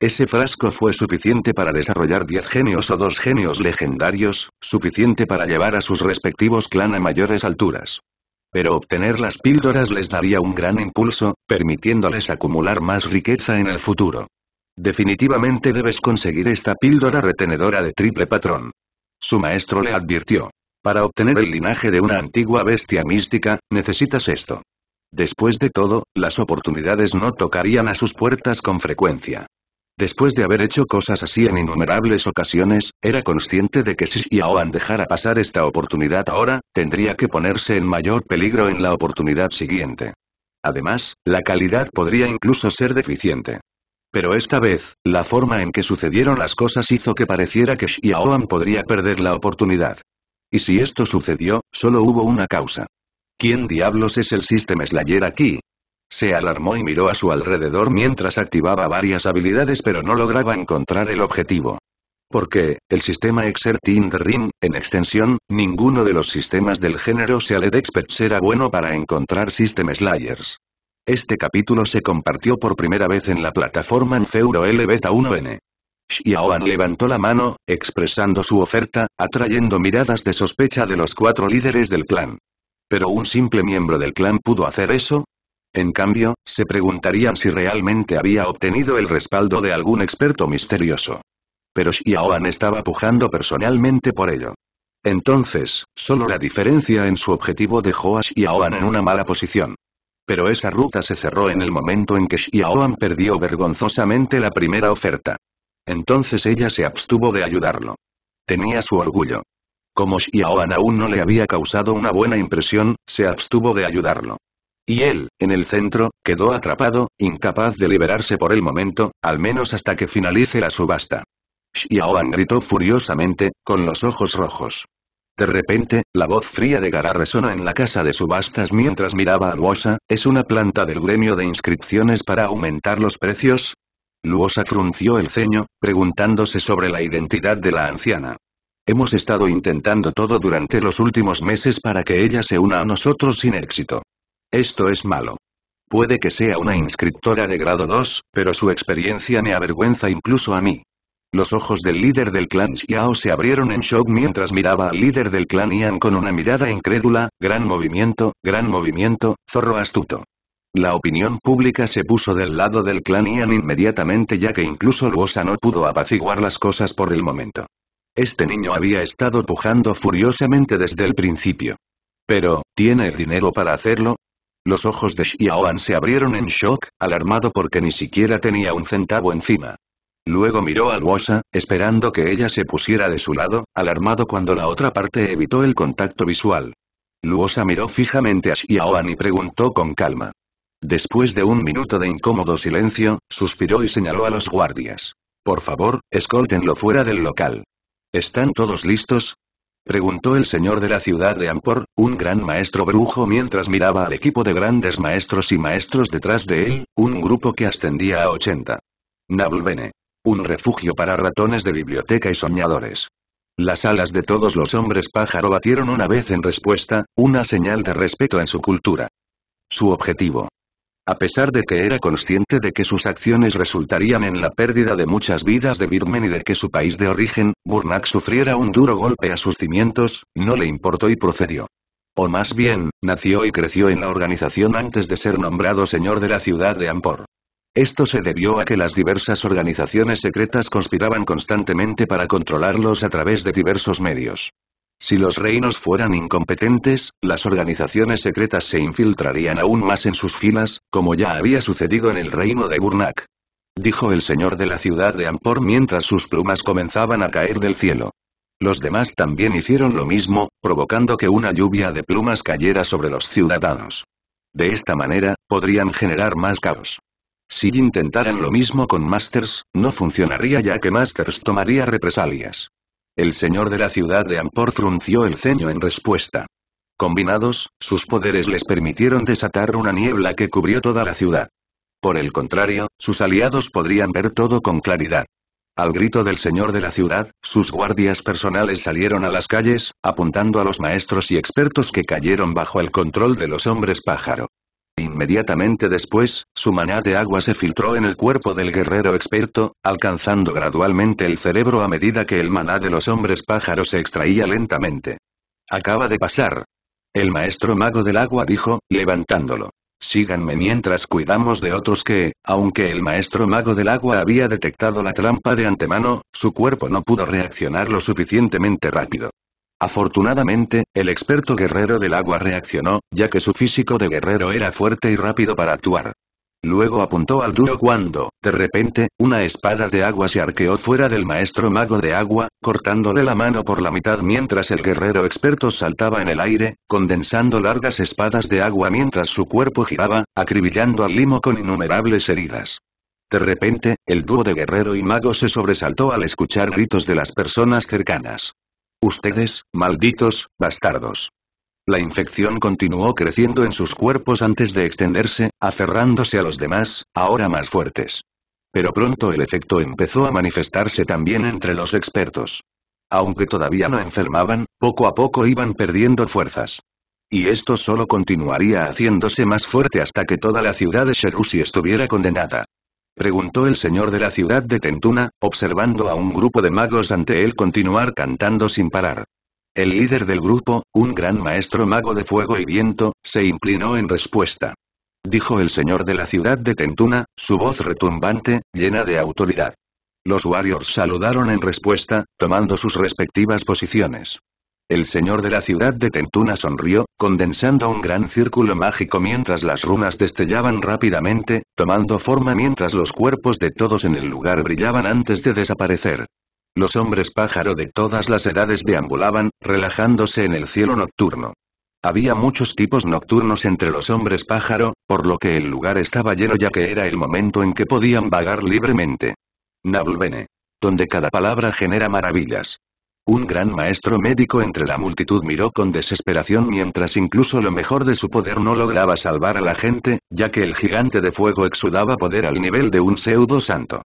Ese frasco fue suficiente para desarrollar 10 genios o dos genios legendarios, suficiente para llevar a sus respectivos clan a mayores alturas. Pero obtener las píldoras les daría un gran impulso, permitiéndoles acumular más riqueza en el futuro. Definitivamente debes conseguir esta píldora retenedora de triple patrón. Su maestro le advirtió. Para obtener el linaje de una antigua bestia mística, necesitas esto. Después de todo, las oportunidades no tocarían a sus puertas con frecuencia. Después de haber hecho cosas así en innumerables ocasiones, era consciente de que si Xiaoan dejara pasar esta oportunidad ahora, tendría que ponerse en mayor peligro en la oportunidad siguiente. Además, la calidad podría incluso ser deficiente. Pero esta vez, la forma en que sucedieron las cosas hizo que pareciera que Xiaoan podría perder la oportunidad. Y si esto sucedió, solo hubo una causa. ¿Quién diablos es el System Slayer aquí? Se alarmó y miró a su alrededor mientras activaba varias habilidades pero no lograba encontrar el objetivo. Porque, el sistema Exerting Ring, en extensión, ninguno de los sistemas del género Sealed Experts era bueno para encontrar System Slayers. Este capítulo se compartió por primera vez en la plataforma Nfeuro L Beta 1N. Xiaoan levantó la mano, expresando su oferta, atrayendo miradas de sospecha de los cuatro líderes del clan. ¿Pero un simple miembro del clan pudo hacer eso? En cambio, se preguntarían si realmente había obtenido el respaldo de algún experto misterioso. Pero Xiaoan estaba pujando personalmente por ello. Entonces, solo la diferencia en su objetivo dejó a Xiaoan en una mala posición pero esa ruta se cerró en el momento en que Xiaoan perdió vergonzosamente la primera oferta. Entonces ella se abstuvo de ayudarlo. Tenía su orgullo. Como Xiaoan aún no le había causado una buena impresión, se abstuvo de ayudarlo. Y él, en el centro, quedó atrapado, incapaz de liberarse por el momento, al menos hasta que finalice la subasta. Xiaoan gritó furiosamente, con los ojos rojos. De repente, la voz fría de Gara resona en la casa de subastas mientras miraba a Luosa, ¿es una planta del gremio de inscripciones para aumentar los precios? Luosa frunció el ceño, preguntándose sobre la identidad de la anciana. Hemos estado intentando todo durante los últimos meses para que ella se una a nosotros sin éxito. Esto es malo. Puede que sea una inscriptora de grado 2, pero su experiencia me avergüenza incluso a mí. Los ojos del líder del clan Xiao se abrieron en shock mientras miraba al líder del clan Ian con una mirada incrédula, gran movimiento, gran movimiento, zorro astuto. La opinión pública se puso del lado del clan Ian inmediatamente ya que incluso Luosa no pudo apaciguar las cosas por el momento. Este niño había estado pujando furiosamente desde el principio. Pero, ¿tiene el dinero para hacerlo? Los ojos de Xiaoan se abrieron en shock, alarmado porque ni siquiera tenía un centavo encima. Luego miró a Luosa, esperando que ella se pusiera de su lado, alarmado cuando la otra parte evitó el contacto visual. Luosa miró fijamente a Xiaoan y preguntó con calma. Después de un minuto de incómodo silencio, suspiró y señaló a los guardias. Por favor, escóltenlo fuera del local. ¿Están todos listos? Preguntó el señor de la ciudad de Ampor, un gran maestro brujo mientras miraba al equipo de grandes maestros y maestros detrás de él, un grupo que ascendía a 80. Nabulbene. Un refugio para ratones de biblioteca y soñadores. Las alas de todos los hombres pájaro batieron una vez en respuesta, una señal de respeto en su cultura. Su objetivo. A pesar de que era consciente de que sus acciones resultarían en la pérdida de muchas vidas de Birmen y de que su país de origen, Burnak sufriera un duro golpe a sus cimientos, no le importó y procedió. O más bien, nació y creció en la organización antes de ser nombrado señor de la ciudad de Ampor. Esto se debió a que las diversas organizaciones secretas conspiraban constantemente para controlarlos a través de diversos medios. Si los reinos fueran incompetentes, las organizaciones secretas se infiltrarían aún más en sus filas, como ya había sucedido en el reino de Burnak. Dijo el señor de la ciudad de Ampor mientras sus plumas comenzaban a caer del cielo. Los demás también hicieron lo mismo, provocando que una lluvia de plumas cayera sobre los ciudadanos. De esta manera, podrían generar más caos. Si intentaran lo mismo con Masters, no funcionaría ya que Masters tomaría represalias. El señor de la ciudad de Ampor frunció el ceño en respuesta. Combinados, sus poderes les permitieron desatar una niebla que cubrió toda la ciudad. Por el contrario, sus aliados podrían ver todo con claridad. Al grito del señor de la ciudad, sus guardias personales salieron a las calles, apuntando a los maestros y expertos que cayeron bajo el control de los hombres pájaro. Inmediatamente después, su maná de agua se filtró en el cuerpo del guerrero experto, alcanzando gradualmente el cerebro a medida que el maná de los hombres pájaros se extraía lentamente. Acaba de pasar. El maestro mago del agua dijo, levantándolo. Síganme mientras cuidamos de otros que, aunque el maestro mago del agua había detectado la trampa de antemano, su cuerpo no pudo reaccionar lo suficientemente rápido. Afortunadamente, el experto guerrero del agua reaccionó, ya que su físico de guerrero era fuerte y rápido para actuar. Luego apuntó al duro cuando, de repente, una espada de agua se arqueó fuera del maestro mago de agua, cortándole la mano por la mitad mientras el guerrero experto saltaba en el aire, condensando largas espadas de agua mientras su cuerpo giraba, acribillando al limo con innumerables heridas. De repente, el dúo de guerrero y mago se sobresaltó al escuchar gritos de las personas cercanas. Ustedes, malditos, bastardos. La infección continuó creciendo en sus cuerpos antes de extenderse, aferrándose a los demás, ahora más fuertes. Pero pronto el efecto empezó a manifestarse también entre los expertos. Aunque todavía no enfermaban, poco a poco iban perdiendo fuerzas. Y esto solo continuaría haciéndose más fuerte hasta que toda la ciudad de Sherusi estuviera condenada preguntó el señor de la ciudad de Tentuna, observando a un grupo de magos ante él continuar cantando sin parar. El líder del grupo, un gran maestro mago de fuego y viento, se inclinó en respuesta. Dijo el señor de la ciudad de Tentuna, su voz retumbante, llena de autoridad. Los Warriors saludaron en respuesta, tomando sus respectivas posiciones. El señor de la ciudad de Tentuna sonrió, condensando un gran círculo mágico mientras las runas destellaban rápidamente, tomando forma mientras los cuerpos de todos en el lugar brillaban antes de desaparecer. Los hombres pájaro de todas las edades deambulaban, relajándose en el cielo nocturno. Había muchos tipos nocturnos entre los hombres pájaro, por lo que el lugar estaba lleno ya que era el momento en que podían vagar libremente. Nabulbene. Donde cada palabra genera maravillas. Un gran maestro médico entre la multitud miró con desesperación mientras incluso lo mejor de su poder no lograba salvar a la gente, ya que el gigante de fuego exudaba poder al nivel de un pseudo santo.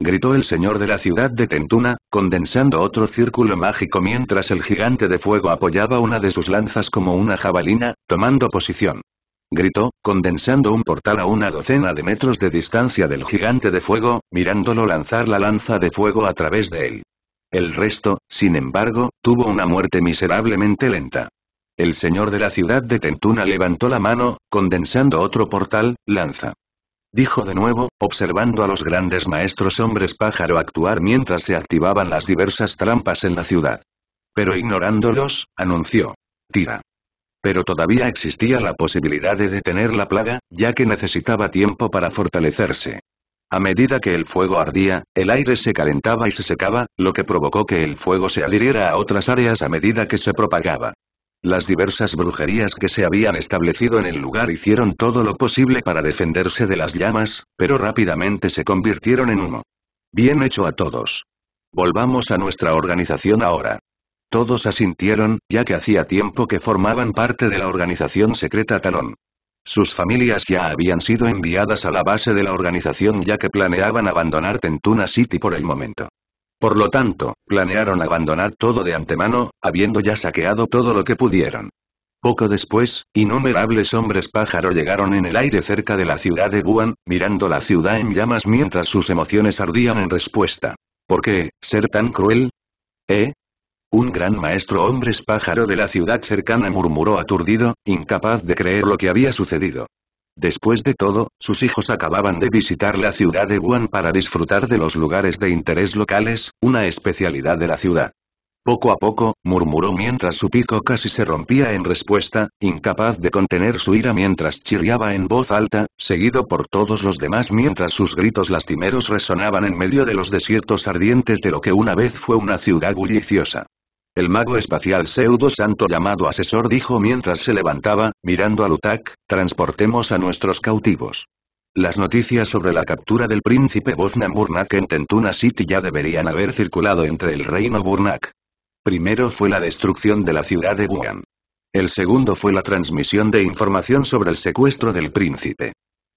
Gritó el señor de la ciudad de Tentuna, condensando otro círculo mágico mientras el gigante de fuego apoyaba una de sus lanzas como una jabalina, tomando posición gritó, condensando un portal a una docena de metros de distancia del gigante de fuego, mirándolo lanzar la lanza de fuego a través de él. El resto, sin embargo, tuvo una muerte miserablemente lenta. El señor de la ciudad de Tentuna levantó la mano, condensando otro portal, lanza. Dijo de nuevo, observando a los grandes maestros hombres pájaro actuar mientras se activaban las diversas trampas en la ciudad. Pero ignorándolos, anunció. Tira. Pero todavía existía la posibilidad de detener la plaga, ya que necesitaba tiempo para fortalecerse. A medida que el fuego ardía, el aire se calentaba y se secaba, lo que provocó que el fuego se adhiriera a otras áreas a medida que se propagaba. Las diversas brujerías que se habían establecido en el lugar hicieron todo lo posible para defenderse de las llamas, pero rápidamente se convirtieron en humo. Bien hecho a todos. Volvamos a nuestra organización ahora. Todos asintieron, ya que hacía tiempo que formaban parte de la organización secreta Talón. Sus familias ya habían sido enviadas a la base de la organización ya que planeaban abandonar Tentuna City por el momento. Por lo tanto, planearon abandonar todo de antemano, habiendo ya saqueado todo lo que pudieron. Poco después, innumerables hombres pájaro llegaron en el aire cerca de la ciudad de Wuhan, mirando la ciudad en llamas mientras sus emociones ardían en respuesta. ¿Por qué, ser tan cruel? ¿Eh? Un gran maestro hombres pájaro de la ciudad cercana murmuró aturdido, incapaz de creer lo que había sucedido. Después de todo, sus hijos acababan de visitar la ciudad de Wuhan para disfrutar de los lugares de interés locales, una especialidad de la ciudad. Poco a poco, murmuró mientras su pico casi se rompía en respuesta, incapaz de contener su ira mientras chirriaba en voz alta, seguido por todos los demás mientras sus gritos lastimeros resonaban en medio de los desiertos ardientes de lo que una vez fue una ciudad bulliciosa. El mago espacial pseudo santo llamado asesor dijo mientras se levantaba, mirando a Lutak, transportemos a nuestros cautivos. Las noticias sobre la captura del príncipe Voznamurnak Burnak en Tentuna City ya deberían haber circulado entre el reino Burnak. Primero fue la destrucción de la ciudad de Wuhan. El segundo fue la transmisión de información sobre el secuestro del príncipe.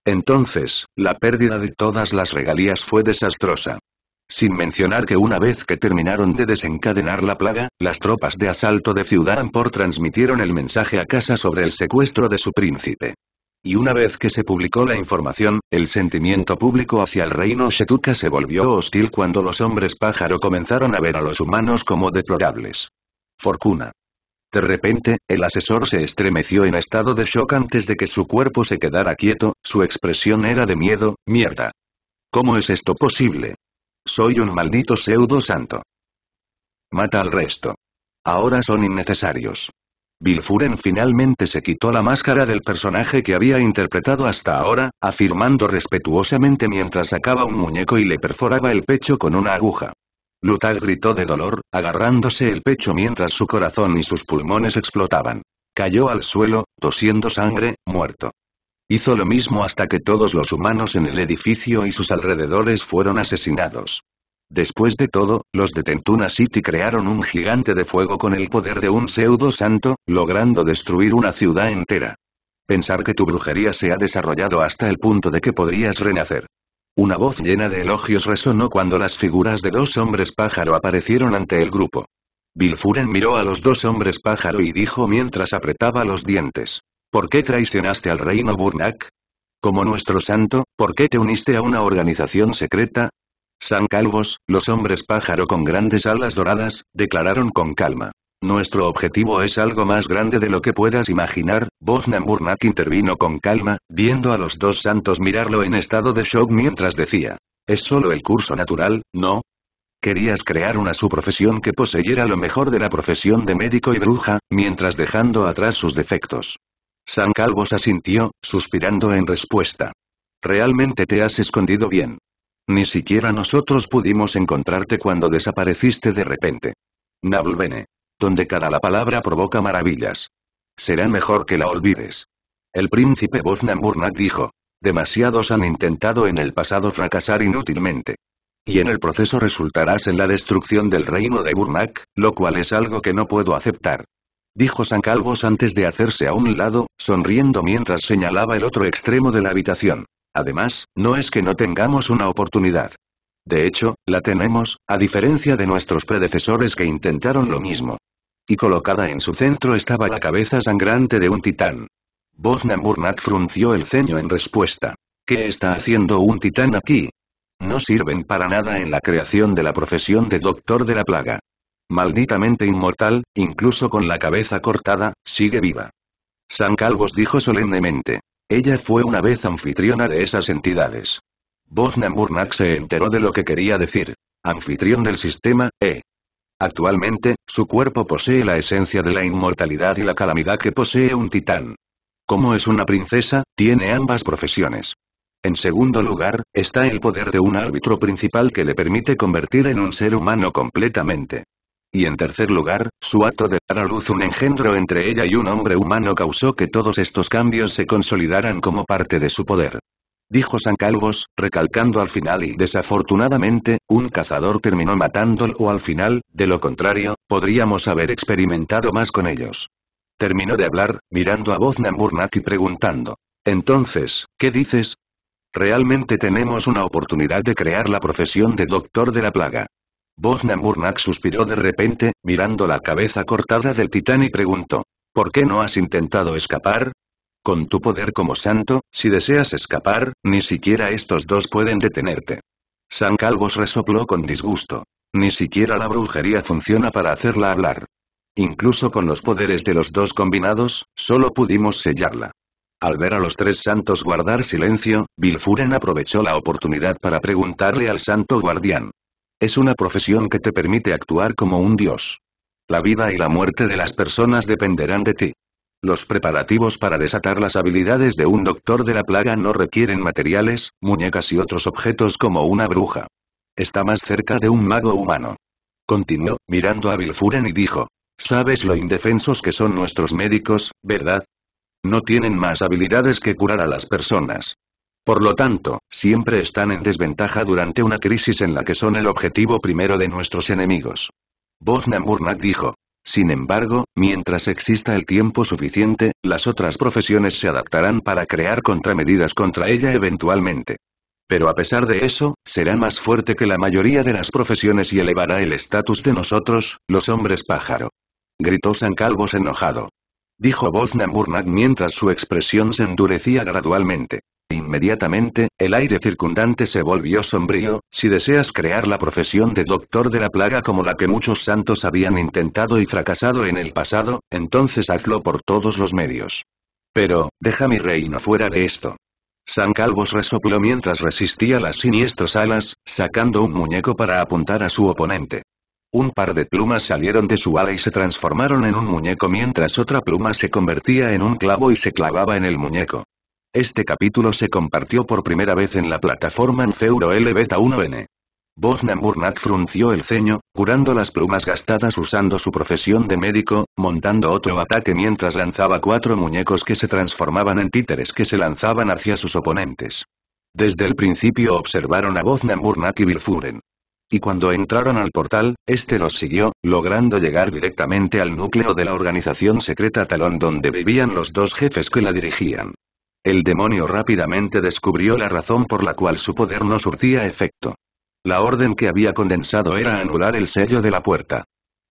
Entonces, la pérdida de todas las regalías fue desastrosa sin mencionar que una vez que terminaron de desencadenar la plaga, las tropas de asalto de Ciudad Ampor transmitieron el mensaje a casa sobre el secuestro de su príncipe. Y una vez que se publicó la información, el sentimiento público hacia el reino Shetuka se volvió hostil cuando los hombres pájaro comenzaron a ver a los humanos como deplorables. Fortuna. De repente, el asesor se estremeció en estado de shock antes de que su cuerpo se quedara quieto, su expresión era de miedo, mierda. ¿Cómo es esto posible? Soy un maldito pseudo santo. Mata al resto. Ahora son innecesarios. Bilfuren finalmente se quitó la máscara del personaje que había interpretado hasta ahora, afirmando respetuosamente mientras sacaba un muñeco y le perforaba el pecho con una aguja. Lutal gritó de dolor, agarrándose el pecho mientras su corazón y sus pulmones explotaban. Cayó al suelo, tosiendo sangre, muerto. Hizo lo mismo hasta que todos los humanos en el edificio y sus alrededores fueron asesinados. Después de todo, los de Tentuna City crearon un gigante de fuego con el poder de un pseudo santo, logrando destruir una ciudad entera. Pensar que tu brujería se ha desarrollado hasta el punto de que podrías renacer. Una voz llena de elogios resonó cuando las figuras de dos hombres pájaro aparecieron ante el grupo. Bilfuren miró a los dos hombres pájaro y dijo mientras apretaba los dientes. ¿Por qué traicionaste al reino Burnak? Como nuestro santo, ¿por qué te uniste a una organización secreta? San Calvos, los hombres pájaro con grandes alas doradas, declararon con calma. Nuestro objetivo es algo más grande de lo que puedas imaginar, Bosnan Burnak intervino con calma, viendo a los dos santos mirarlo en estado de shock mientras decía. Es solo el curso natural, ¿no? Querías crear una subprofesión que poseyera lo mejor de la profesión de médico y bruja, mientras dejando atrás sus defectos. San Calvos asintió, suspirando en respuesta. Realmente te has escondido bien. Ni siquiera nosotros pudimos encontrarte cuando desapareciste de repente. Nabulbene. Donde cada la palabra provoca maravillas. Será mejor que la olvides. El príncipe Burnak dijo. Demasiados han intentado en el pasado fracasar inútilmente. Y en el proceso resultarás en la destrucción del reino de Burnak, lo cual es algo que no puedo aceptar dijo San Calvos antes de hacerse a un lado, sonriendo mientras señalaba el otro extremo de la habitación. Además, no es que no tengamos una oportunidad. De hecho, la tenemos, a diferencia de nuestros predecesores que intentaron lo mismo. Y colocada en su centro estaba la cabeza sangrante de un titán. Bosnam Burnat frunció el ceño en respuesta. ¿Qué está haciendo un titán aquí? No sirven para nada en la creación de la profesión de doctor de la plaga. Malditamente inmortal, incluso con la cabeza cortada, sigue viva. San Calvos dijo solemnemente. Ella fue una vez anfitriona de esas entidades. Burnak se enteró de lo que quería decir. Anfitrión del sistema, E. Actualmente, su cuerpo posee la esencia de la inmortalidad y la calamidad que posee un titán. Como es una princesa, tiene ambas profesiones. En segundo lugar, está el poder de un árbitro principal que le permite convertir en un ser humano completamente. Y en tercer lugar, su acto de dar a luz un engendro entre ella y un hombre humano causó que todos estos cambios se consolidaran como parte de su poder. Dijo San Calvos, recalcando al final y desafortunadamente, un cazador terminó matándolo al final, de lo contrario, podríamos haber experimentado más con ellos. Terminó de hablar, mirando a voz y preguntando. Entonces, ¿qué dices? Realmente tenemos una oportunidad de crear la profesión de doctor de la plaga. Voz suspiró de repente, mirando la cabeza cortada del titán y preguntó. ¿Por qué no has intentado escapar? Con tu poder como santo, si deseas escapar, ni siquiera estos dos pueden detenerte. San Calvos resopló con disgusto. Ni siquiera la brujería funciona para hacerla hablar. Incluso con los poderes de los dos combinados, solo pudimos sellarla. Al ver a los tres santos guardar silencio, Bilfuren aprovechó la oportunidad para preguntarle al santo guardián. Es una profesión que te permite actuar como un dios. La vida y la muerte de las personas dependerán de ti. Los preparativos para desatar las habilidades de un doctor de la plaga no requieren materiales, muñecas y otros objetos como una bruja. Está más cerca de un mago humano. Continuó, mirando a Bilfuren y dijo, ¿sabes lo indefensos que son nuestros médicos, verdad? No tienen más habilidades que curar a las personas. Por lo tanto, siempre están en desventaja durante una crisis en la que son el objetivo primero de nuestros enemigos. Burnak dijo. Sin embargo, mientras exista el tiempo suficiente, las otras profesiones se adaptarán para crear contramedidas contra ella eventualmente. Pero a pesar de eso, será más fuerte que la mayoría de las profesiones y elevará el estatus de nosotros, los hombres pájaro. Gritó San Calvos enojado. Dijo Burnak mientras su expresión se endurecía gradualmente. Inmediatamente, el aire circundante se volvió sombrío, si deseas crear la profesión de doctor de la plaga como la que muchos santos habían intentado y fracasado en el pasado, entonces hazlo por todos los medios. Pero, deja mi reino fuera de esto. San Calvos resopló mientras resistía las siniestras alas, sacando un muñeco para apuntar a su oponente. Un par de plumas salieron de su ala y se transformaron en un muñeco mientras otra pluma se convertía en un clavo y se clavaba en el muñeco. Este capítulo se compartió por primera vez en la plataforma en L Beta 1N. Bosnan frunció el ceño, curando las plumas gastadas usando su profesión de médico, montando otro ataque mientras lanzaba cuatro muñecos que se transformaban en títeres que se lanzaban hacia sus oponentes. Desde el principio observaron a Bosnan Burnak y Bilfuren. Y cuando entraron al portal, este los siguió, logrando llegar directamente al núcleo de la organización secreta Talón donde vivían los dos jefes que la dirigían. El demonio rápidamente descubrió la razón por la cual su poder no surtía efecto. La orden que había condensado era anular el sello de la puerta.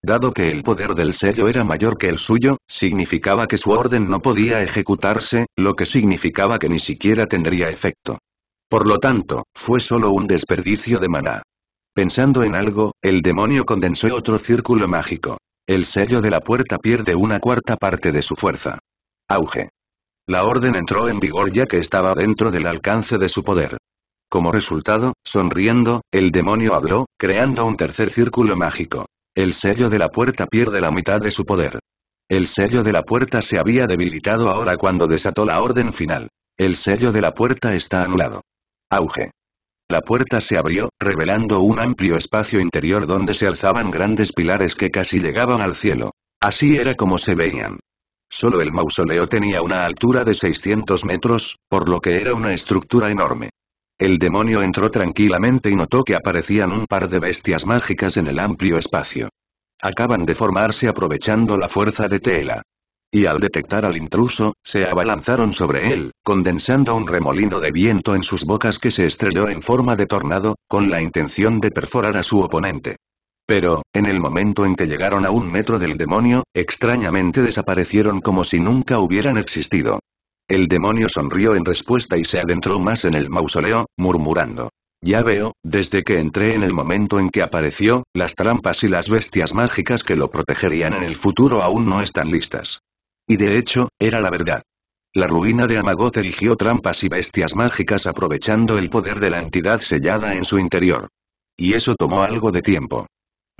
Dado que el poder del sello era mayor que el suyo, significaba que su orden no podía ejecutarse, lo que significaba que ni siquiera tendría efecto. Por lo tanto, fue solo un desperdicio de maná. Pensando en algo, el demonio condensó otro círculo mágico. El sello de la puerta pierde una cuarta parte de su fuerza. Auge. La orden entró en vigor ya que estaba dentro del alcance de su poder. Como resultado, sonriendo, el demonio habló, creando un tercer círculo mágico. El sello de la puerta pierde la mitad de su poder. El sello de la puerta se había debilitado ahora cuando desató la orden final. El sello de la puerta está anulado. Auge. La puerta se abrió, revelando un amplio espacio interior donde se alzaban grandes pilares que casi llegaban al cielo. Así era como se veían. Solo el mausoleo tenía una altura de 600 metros, por lo que era una estructura enorme. El demonio entró tranquilamente y notó que aparecían un par de bestias mágicas en el amplio espacio. Acaban de formarse aprovechando la fuerza de Tela. Y al detectar al intruso, se abalanzaron sobre él, condensando un remolino de viento en sus bocas que se estrelló en forma de tornado, con la intención de perforar a su oponente. Pero, en el momento en que llegaron a un metro del demonio, extrañamente desaparecieron como si nunca hubieran existido. El demonio sonrió en respuesta y se adentró más en el mausoleo, murmurando. Ya veo, desde que entré en el momento en que apareció, las trampas y las bestias mágicas que lo protegerían en el futuro aún no están listas. Y de hecho, era la verdad. La ruina de Amagot erigió trampas y bestias mágicas aprovechando el poder de la entidad sellada en su interior. Y eso tomó algo de tiempo.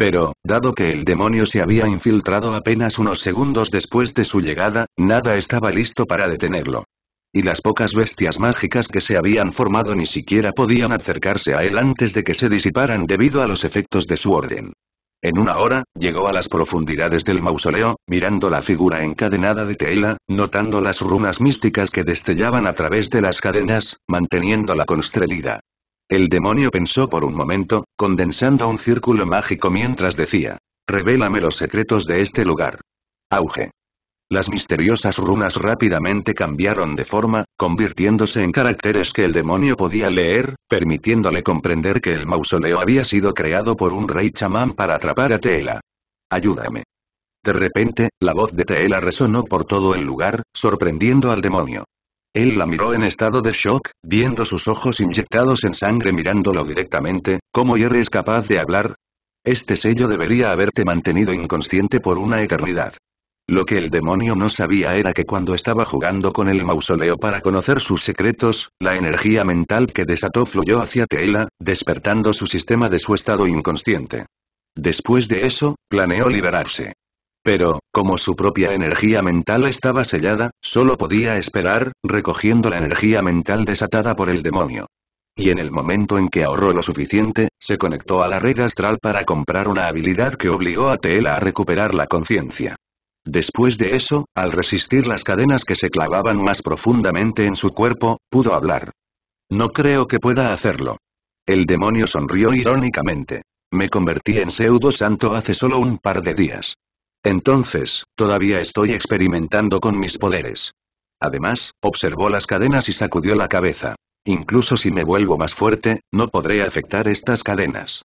Pero, dado que el demonio se había infiltrado apenas unos segundos después de su llegada, nada estaba listo para detenerlo. Y las pocas bestias mágicas que se habían formado ni siquiera podían acercarse a él antes de que se disiparan debido a los efectos de su orden. En una hora, llegó a las profundidades del mausoleo, mirando la figura encadenada de Teela, notando las runas místicas que destellaban a través de las cadenas, manteniéndola constreñida. El demonio pensó por un momento, condensando un círculo mágico mientras decía. Revélame los secretos de este lugar. Auge. Las misteriosas runas rápidamente cambiaron de forma, convirtiéndose en caracteres que el demonio podía leer, permitiéndole comprender que el mausoleo había sido creado por un rey chamán para atrapar a Teela. Ayúdame. De repente, la voz de Teela resonó por todo el lugar, sorprendiendo al demonio. Él la miró en estado de shock, viendo sus ojos inyectados en sangre mirándolo directamente, ¿cómo eres capaz de hablar? Este sello debería haberte mantenido inconsciente por una eternidad. Lo que el demonio no sabía era que cuando estaba jugando con el mausoleo para conocer sus secretos, la energía mental que desató fluyó hacia Teela, despertando su sistema de su estado inconsciente. Después de eso, planeó liberarse. Pero, como su propia energía mental estaba sellada, solo podía esperar, recogiendo la energía mental desatada por el demonio. Y en el momento en que ahorró lo suficiente, se conectó a la red astral para comprar una habilidad que obligó a Tela a recuperar la conciencia. Después de eso, al resistir las cadenas que se clavaban más profundamente en su cuerpo, pudo hablar. No creo que pueda hacerlo. El demonio sonrió irónicamente. Me convertí en pseudo santo hace solo un par de días. Entonces, todavía estoy experimentando con mis poderes. Además, observó las cadenas y sacudió la cabeza. Incluso si me vuelvo más fuerte, no podré afectar estas cadenas.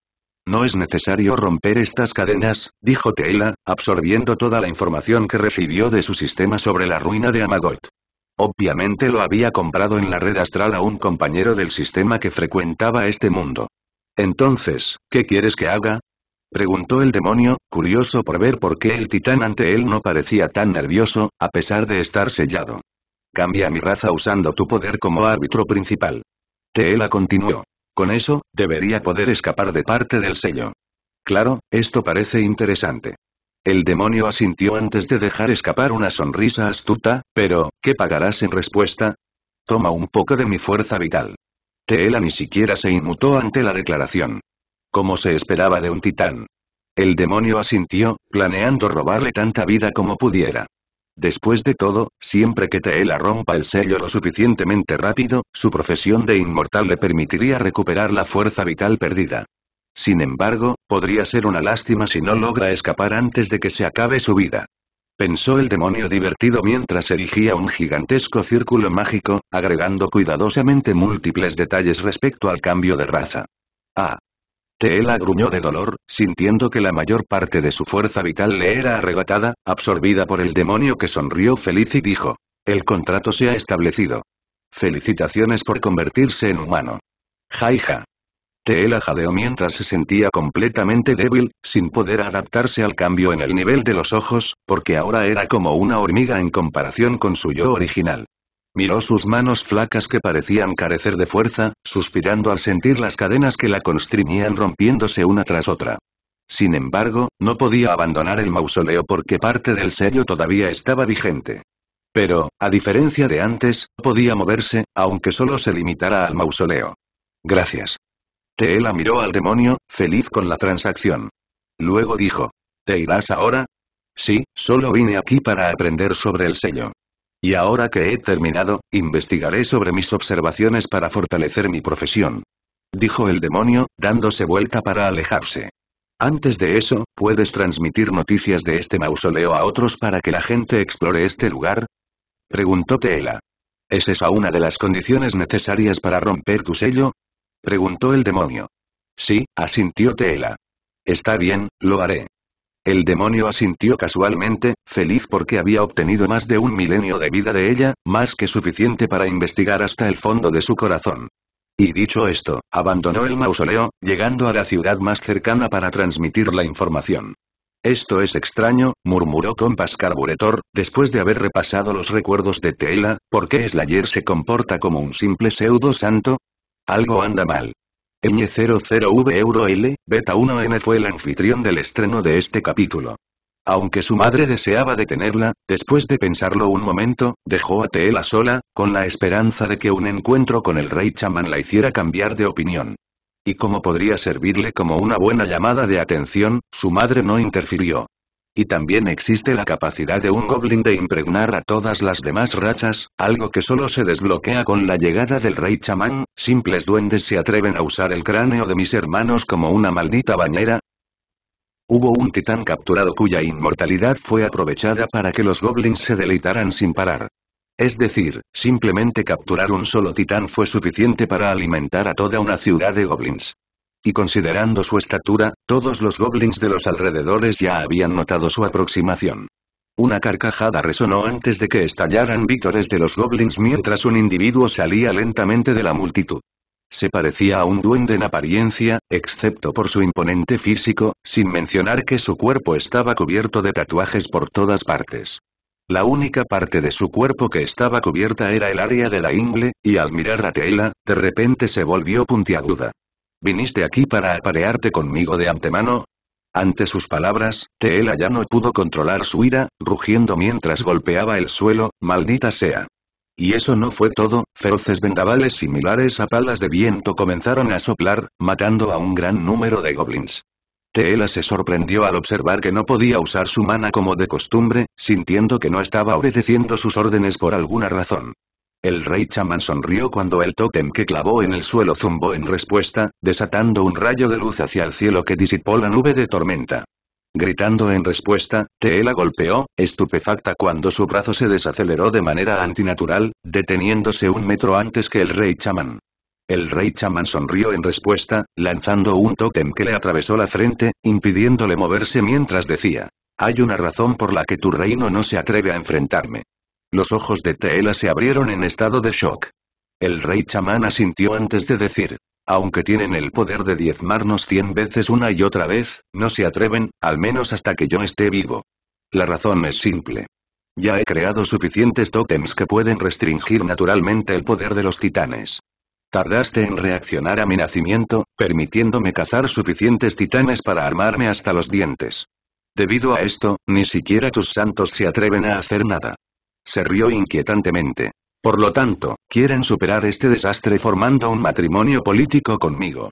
No es necesario romper estas cadenas, dijo Teila, absorbiendo toda la información que recibió de su sistema sobre la ruina de Amagot. Obviamente lo había comprado en la red astral a un compañero del sistema que frecuentaba este mundo. Entonces, ¿qué quieres que haga? preguntó el demonio, curioso por ver por qué el titán ante él no parecía tan nervioso, a pesar de estar sellado. Cambia mi raza usando tu poder como árbitro principal. Teela continuó. Con eso, debería poder escapar de parte del sello. Claro, esto parece interesante. El demonio asintió antes de dejar escapar una sonrisa astuta, pero, ¿qué pagarás en respuesta? Toma un poco de mi fuerza vital. Teela ni siquiera se inmutó ante la declaración como se esperaba de un titán. El demonio asintió, planeando robarle tanta vida como pudiera. Después de todo, siempre que Teela rompa el sello lo suficientemente rápido, su profesión de inmortal le permitiría recuperar la fuerza vital perdida. Sin embargo, podría ser una lástima si no logra escapar antes de que se acabe su vida. Pensó el demonio divertido mientras erigía un gigantesco círculo mágico, agregando cuidadosamente múltiples detalles respecto al cambio de raza. Ah, Teela gruñó de dolor, sintiendo que la mayor parte de su fuerza vital le era arrebatada, absorbida por el demonio que sonrió feliz y dijo. El contrato se ha establecido. Felicitaciones por convertirse en humano. Jaija. Teela jadeó mientras se sentía completamente débil, sin poder adaptarse al cambio en el nivel de los ojos, porque ahora era como una hormiga en comparación con su yo original. Miró sus manos flacas que parecían carecer de fuerza, suspirando al sentir las cadenas que la constrimían rompiéndose una tras otra. Sin embargo, no podía abandonar el mausoleo porque parte del sello todavía estaba vigente. Pero, a diferencia de antes, podía moverse, aunque solo se limitara al mausoleo. Gracias. Teela miró al demonio, feliz con la transacción. Luego dijo. ¿Te irás ahora? Sí, solo vine aquí para aprender sobre el sello. Y ahora que he terminado, investigaré sobre mis observaciones para fortalecer mi profesión. Dijo el demonio, dándose vuelta para alejarse. Antes de eso, ¿puedes transmitir noticias de este mausoleo a otros para que la gente explore este lugar? Preguntó Teela. ¿Es esa una de las condiciones necesarias para romper tu sello? Preguntó el demonio. Sí, asintió Teela. Está bien, lo haré. El demonio asintió casualmente, feliz porque había obtenido más de un milenio de vida de ella, más que suficiente para investigar hasta el fondo de su corazón. Y dicho esto, abandonó el mausoleo, llegando a la ciudad más cercana para transmitir la información. Esto es extraño, murmuró Compas Carburetor, después de haber repasado los recuerdos de Teela, ¿por qué Slayer se comporta como un simple pseudo santo? Algo anda mal. M00V Euro L, Beta 1N fue el anfitrión del estreno de este capítulo. Aunque su madre deseaba detenerla, después de pensarlo un momento, dejó a Teela sola, con la esperanza de que un encuentro con el rey chamán la hiciera cambiar de opinión. Y como podría servirle como una buena llamada de atención, su madre no interfirió. Y también existe la capacidad de un goblin de impregnar a todas las demás rachas, algo que solo se desbloquea con la llegada del rey chamán, simples duendes se atreven a usar el cráneo de mis hermanos como una maldita bañera, Hubo un titán capturado cuya inmortalidad fue aprovechada para que los goblins se deleitaran sin parar. Es decir, simplemente capturar un solo titán fue suficiente para alimentar a toda una ciudad de goblins y considerando su estatura, todos los goblins de los alrededores ya habían notado su aproximación. Una carcajada resonó antes de que estallaran vítores de los goblins mientras un individuo salía lentamente de la multitud. Se parecía a un duende en apariencia, excepto por su imponente físico, sin mencionar que su cuerpo estaba cubierto de tatuajes por todas partes. La única parte de su cuerpo que estaba cubierta era el área de la ingle, y al mirar a Teela, de repente se volvió puntiaguda. ¿Viniste aquí para aparearte conmigo de antemano? Ante sus palabras, Teela ya no pudo controlar su ira, rugiendo mientras golpeaba el suelo, maldita sea. Y eso no fue todo, feroces vendavales similares a palas de viento comenzaron a soplar, matando a un gran número de goblins. Teela se sorprendió al observar que no podía usar su mana como de costumbre, sintiendo que no estaba obedeciendo sus órdenes por alguna razón. El rey chamán sonrió cuando el tótem que clavó en el suelo zumbó en respuesta, desatando un rayo de luz hacia el cielo que disipó la nube de tormenta. Gritando en respuesta, Teela golpeó, estupefacta cuando su brazo se desaceleró de manera antinatural, deteniéndose un metro antes que el rey chamán. El rey chamán sonrió en respuesta, lanzando un tótem que le atravesó la frente, impidiéndole moverse mientras decía, hay una razón por la que tu reino no se atreve a enfrentarme. Los ojos de Teela se abrieron en estado de shock. El rey chamán asintió antes de decir, aunque tienen el poder de diezmarnos cien veces una y otra vez, no se atreven, al menos hasta que yo esté vivo. La razón es simple. Ya he creado suficientes tótems que pueden restringir naturalmente el poder de los titanes. Tardaste en reaccionar a mi nacimiento, permitiéndome cazar suficientes titanes para armarme hasta los dientes. Debido a esto, ni siquiera tus santos se atreven a hacer nada. Se rió inquietantemente. Por lo tanto, quieren superar este desastre formando un matrimonio político conmigo.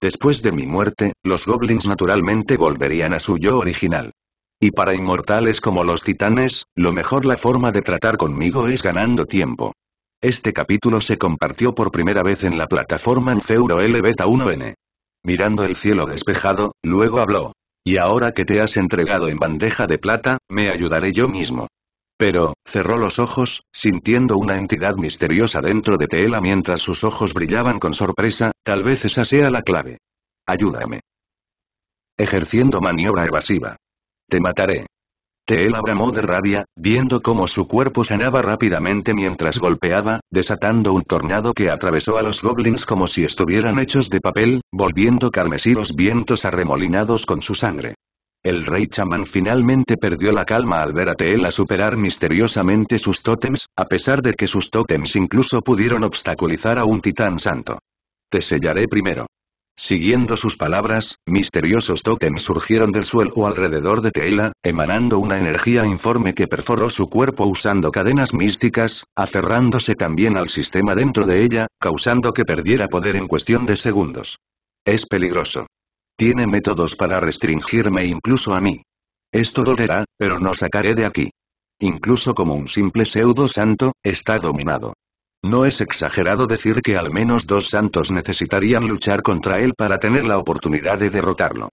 Después de mi muerte, los goblins naturalmente volverían a su yo original. Y para inmortales como los titanes, lo mejor la forma de tratar conmigo es ganando tiempo. Este capítulo se compartió por primera vez en la plataforma en Feuro L Beta 1N. Mirando el cielo despejado, luego habló. Y ahora que te has entregado en bandeja de plata, me ayudaré yo mismo. Pero, cerró los ojos, sintiendo una entidad misteriosa dentro de Teela mientras sus ojos brillaban con sorpresa, tal vez esa sea la clave. Ayúdame. Ejerciendo maniobra evasiva. Te mataré. Teela bramó de rabia, viendo cómo su cuerpo sanaba rápidamente mientras golpeaba, desatando un tornado que atravesó a los goblins como si estuvieran hechos de papel, volviendo carmesí los vientos arremolinados con su sangre. El rey chamán finalmente perdió la calma al ver a Teela superar misteriosamente sus tótems, a pesar de que sus tótems incluso pudieron obstaculizar a un titán santo. Te sellaré primero. Siguiendo sus palabras, misteriosos tótems surgieron del suelo alrededor de Teela, emanando una energía informe que perforó su cuerpo usando cadenas místicas, aferrándose también al sistema dentro de ella, causando que perdiera poder en cuestión de segundos. Es peligroso. Tiene métodos para restringirme incluso a mí. Esto dolerá, pero no sacaré de aquí. Incluso como un simple pseudo santo, está dominado. No es exagerado decir que al menos dos santos necesitarían luchar contra él para tener la oportunidad de derrotarlo.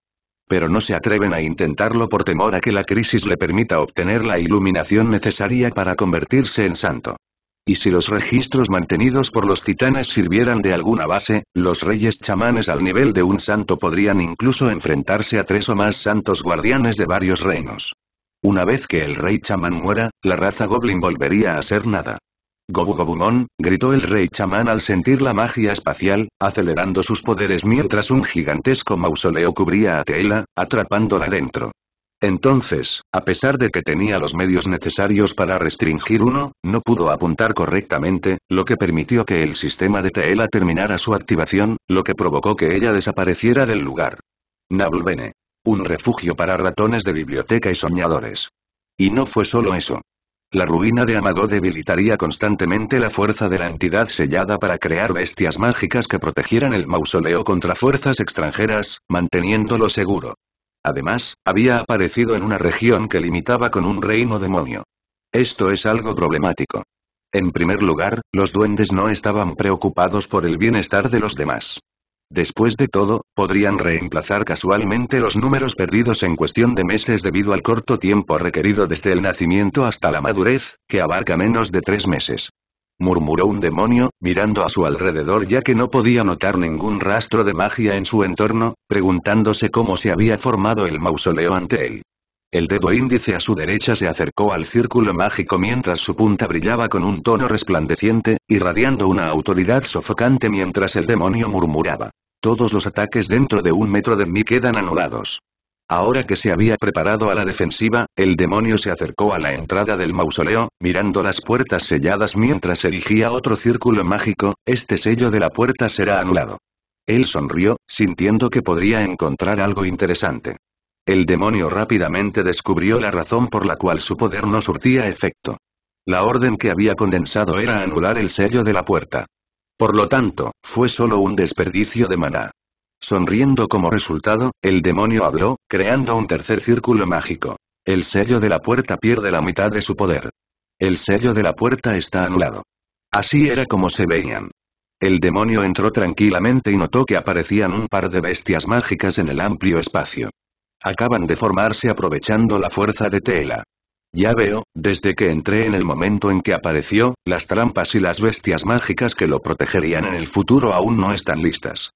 Pero no se atreven a intentarlo por temor a que la crisis le permita obtener la iluminación necesaria para convertirse en santo. Y si los registros mantenidos por los titanes sirvieran de alguna base, los reyes chamanes al nivel de un santo podrían incluso enfrentarse a tres o más santos guardianes de varios reinos. Una vez que el rey chamán muera, la raza goblin volvería a ser nada. gobumon gritó el rey chamán al sentir la magia espacial, acelerando sus poderes mientras un gigantesco mausoleo cubría a Teela, atrapándola dentro. Entonces, a pesar de que tenía los medios necesarios para restringir uno, no pudo apuntar correctamente, lo que permitió que el sistema de Tela terminara su activación, lo que provocó que ella desapareciera del lugar. Nablvene. Un refugio para ratones de biblioteca y soñadores. Y no fue solo eso. La ruina de Amado debilitaría constantemente la fuerza de la entidad sellada para crear bestias mágicas que protegieran el mausoleo contra fuerzas extranjeras, manteniéndolo seguro. Además, había aparecido en una región que limitaba con un reino demonio. Esto es algo problemático. En primer lugar, los duendes no estaban preocupados por el bienestar de los demás. Después de todo, podrían reemplazar casualmente los números perdidos en cuestión de meses debido al corto tiempo requerido desde el nacimiento hasta la madurez, que abarca menos de tres meses murmuró un demonio, mirando a su alrededor ya que no podía notar ningún rastro de magia en su entorno, preguntándose cómo se había formado el mausoleo ante él. El dedo índice a su derecha se acercó al círculo mágico mientras su punta brillaba con un tono resplandeciente, irradiando una autoridad sofocante mientras el demonio murmuraba. Todos los ataques dentro de un metro de mí quedan anulados. Ahora que se había preparado a la defensiva, el demonio se acercó a la entrada del mausoleo, mirando las puertas selladas mientras erigía otro círculo mágico, este sello de la puerta será anulado. Él sonrió, sintiendo que podría encontrar algo interesante. El demonio rápidamente descubrió la razón por la cual su poder no surtía efecto. La orden que había condensado era anular el sello de la puerta. Por lo tanto, fue solo un desperdicio de maná. Sonriendo como resultado, el demonio habló, creando un tercer círculo mágico. El sello de la puerta pierde la mitad de su poder. El sello de la puerta está anulado. Así era como se veían. El demonio entró tranquilamente y notó que aparecían un par de bestias mágicas en el amplio espacio. Acaban de formarse aprovechando la fuerza de Tela. Ya veo, desde que entré en el momento en que apareció, las trampas y las bestias mágicas que lo protegerían en el futuro aún no están listas.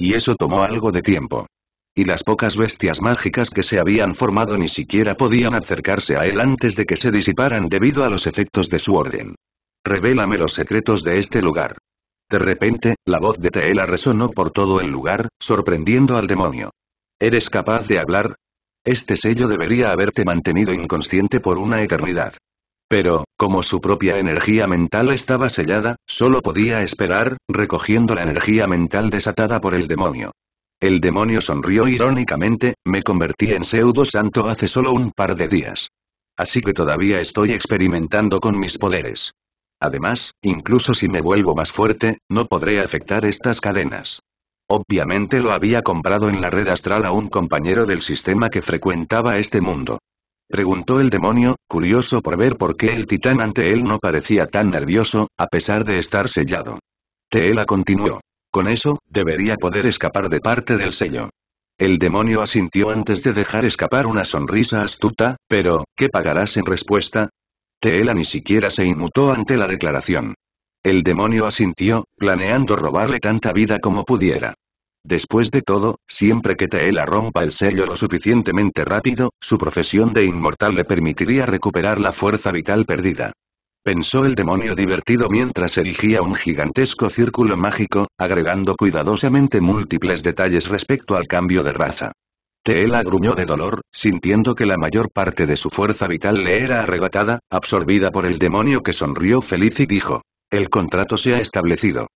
Y eso tomó algo de tiempo. Y las pocas bestias mágicas que se habían formado ni siquiera podían acercarse a él antes de que se disiparan debido a los efectos de su orden. Revélame los secretos de este lugar. De repente, la voz de Teela resonó por todo el lugar, sorprendiendo al demonio. ¿Eres capaz de hablar? Este sello debería haberte mantenido inconsciente por una eternidad. Pero, como su propia energía mental estaba sellada, solo podía esperar, recogiendo la energía mental desatada por el demonio. El demonio sonrió irónicamente, me convertí en pseudo santo hace solo un par de días. Así que todavía estoy experimentando con mis poderes. Además, incluso si me vuelvo más fuerte, no podré afectar estas cadenas. Obviamente lo había comprado en la red astral a un compañero del sistema que frecuentaba este mundo. Preguntó el demonio, curioso por ver por qué el titán ante él no parecía tan nervioso, a pesar de estar sellado. Teela continuó. Con eso, debería poder escapar de parte del sello. El demonio asintió antes de dejar escapar una sonrisa astuta, pero, ¿qué pagarás en respuesta? Teela ni siquiera se inmutó ante la declaración. El demonio asintió, planeando robarle tanta vida como pudiera. Después de todo, siempre que Teela rompa el sello lo suficientemente rápido, su profesión de inmortal le permitiría recuperar la fuerza vital perdida. Pensó el demonio divertido mientras erigía un gigantesco círculo mágico, agregando cuidadosamente múltiples detalles respecto al cambio de raza. Teela gruñó de dolor, sintiendo que la mayor parte de su fuerza vital le era arrebatada, absorbida por el demonio que sonrió feliz y dijo. El contrato se ha establecido.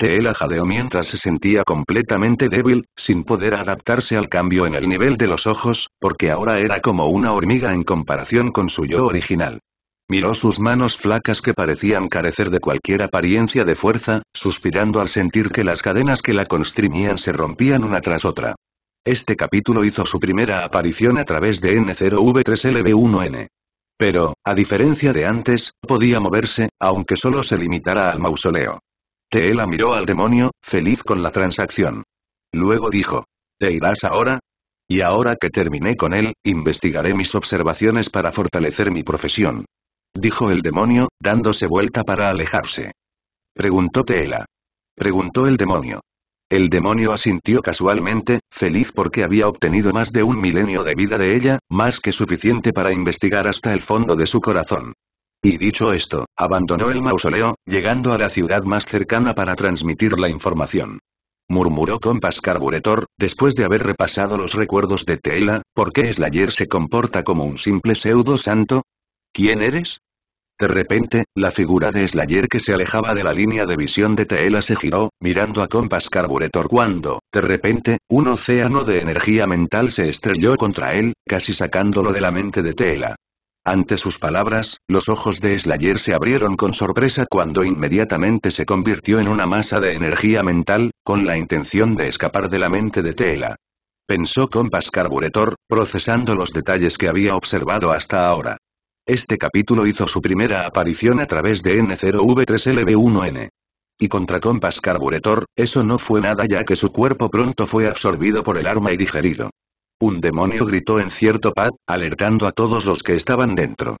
Teela jadeó mientras se sentía completamente débil, sin poder adaptarse al cambio en el nivel de los ojos, porque ahora era como una hormiga en comparación con su yo original. Miró sus manos flacas que parecían carecer de cualquier apariencia de fuerza, suspirando al sentir que las cadenas que la constrimían se rompían una tras otra. Este capítulo hizo su primera aparición a través de N0V3LB1N. Pero, a diferencia de antes, podía moverse, aunque solo se limitara al mausoleo. Teela miró al demonio, feliz con la transacción. Luego dijo. ¿Te irás ahora? Y ahora que terminé con él, investigaré mis observaciones para fortalecer mi profesión. Dijo el demonio, dándose vuelta para alejarse. Preguntó Teela. Preguntó el demonio. El demonio asintió casualmente, feliz porque había obtenido más de un milenio de vida de ella, más que suficiente para investigar hasta el fondo de su corazón. Y dicho esto, abandonó el mausoleo, llegando a la ciudad más cercana para transmitir la información. Murmuró Compas Carburetor, después de haber repasado los recuerdos de Teela, ¿por qué Slayer se comporta como un simple pseudo santo? ¿Quién eres? De repente, la figura de Slayer que se alejaba de la línea de visión de Teela se giró, mirando a Compas Carburetor cuando, de repente, un océano de energía mental se estrelló contra él, casi sacándolo de la mente de Teela. Ante sus palabras, los ojos de Slayer se abrieron con sorpresa cuando inmediatamente se convirtió en una masa de energía mental, con la intención de escapar de la mente de Tela. Pensó Compass Carburetor, procesando los detalles que había observado hasta ahora. Este capítulo hizo su primera aparición a través de N0V3LB1N. Y contra Compass Carburetor, eso no fue nada ya que su cuerpo pronto fue absorbido por el arma y digerido. Un demonio gritó en cierto pad, alertando a todos los que estaban dentro.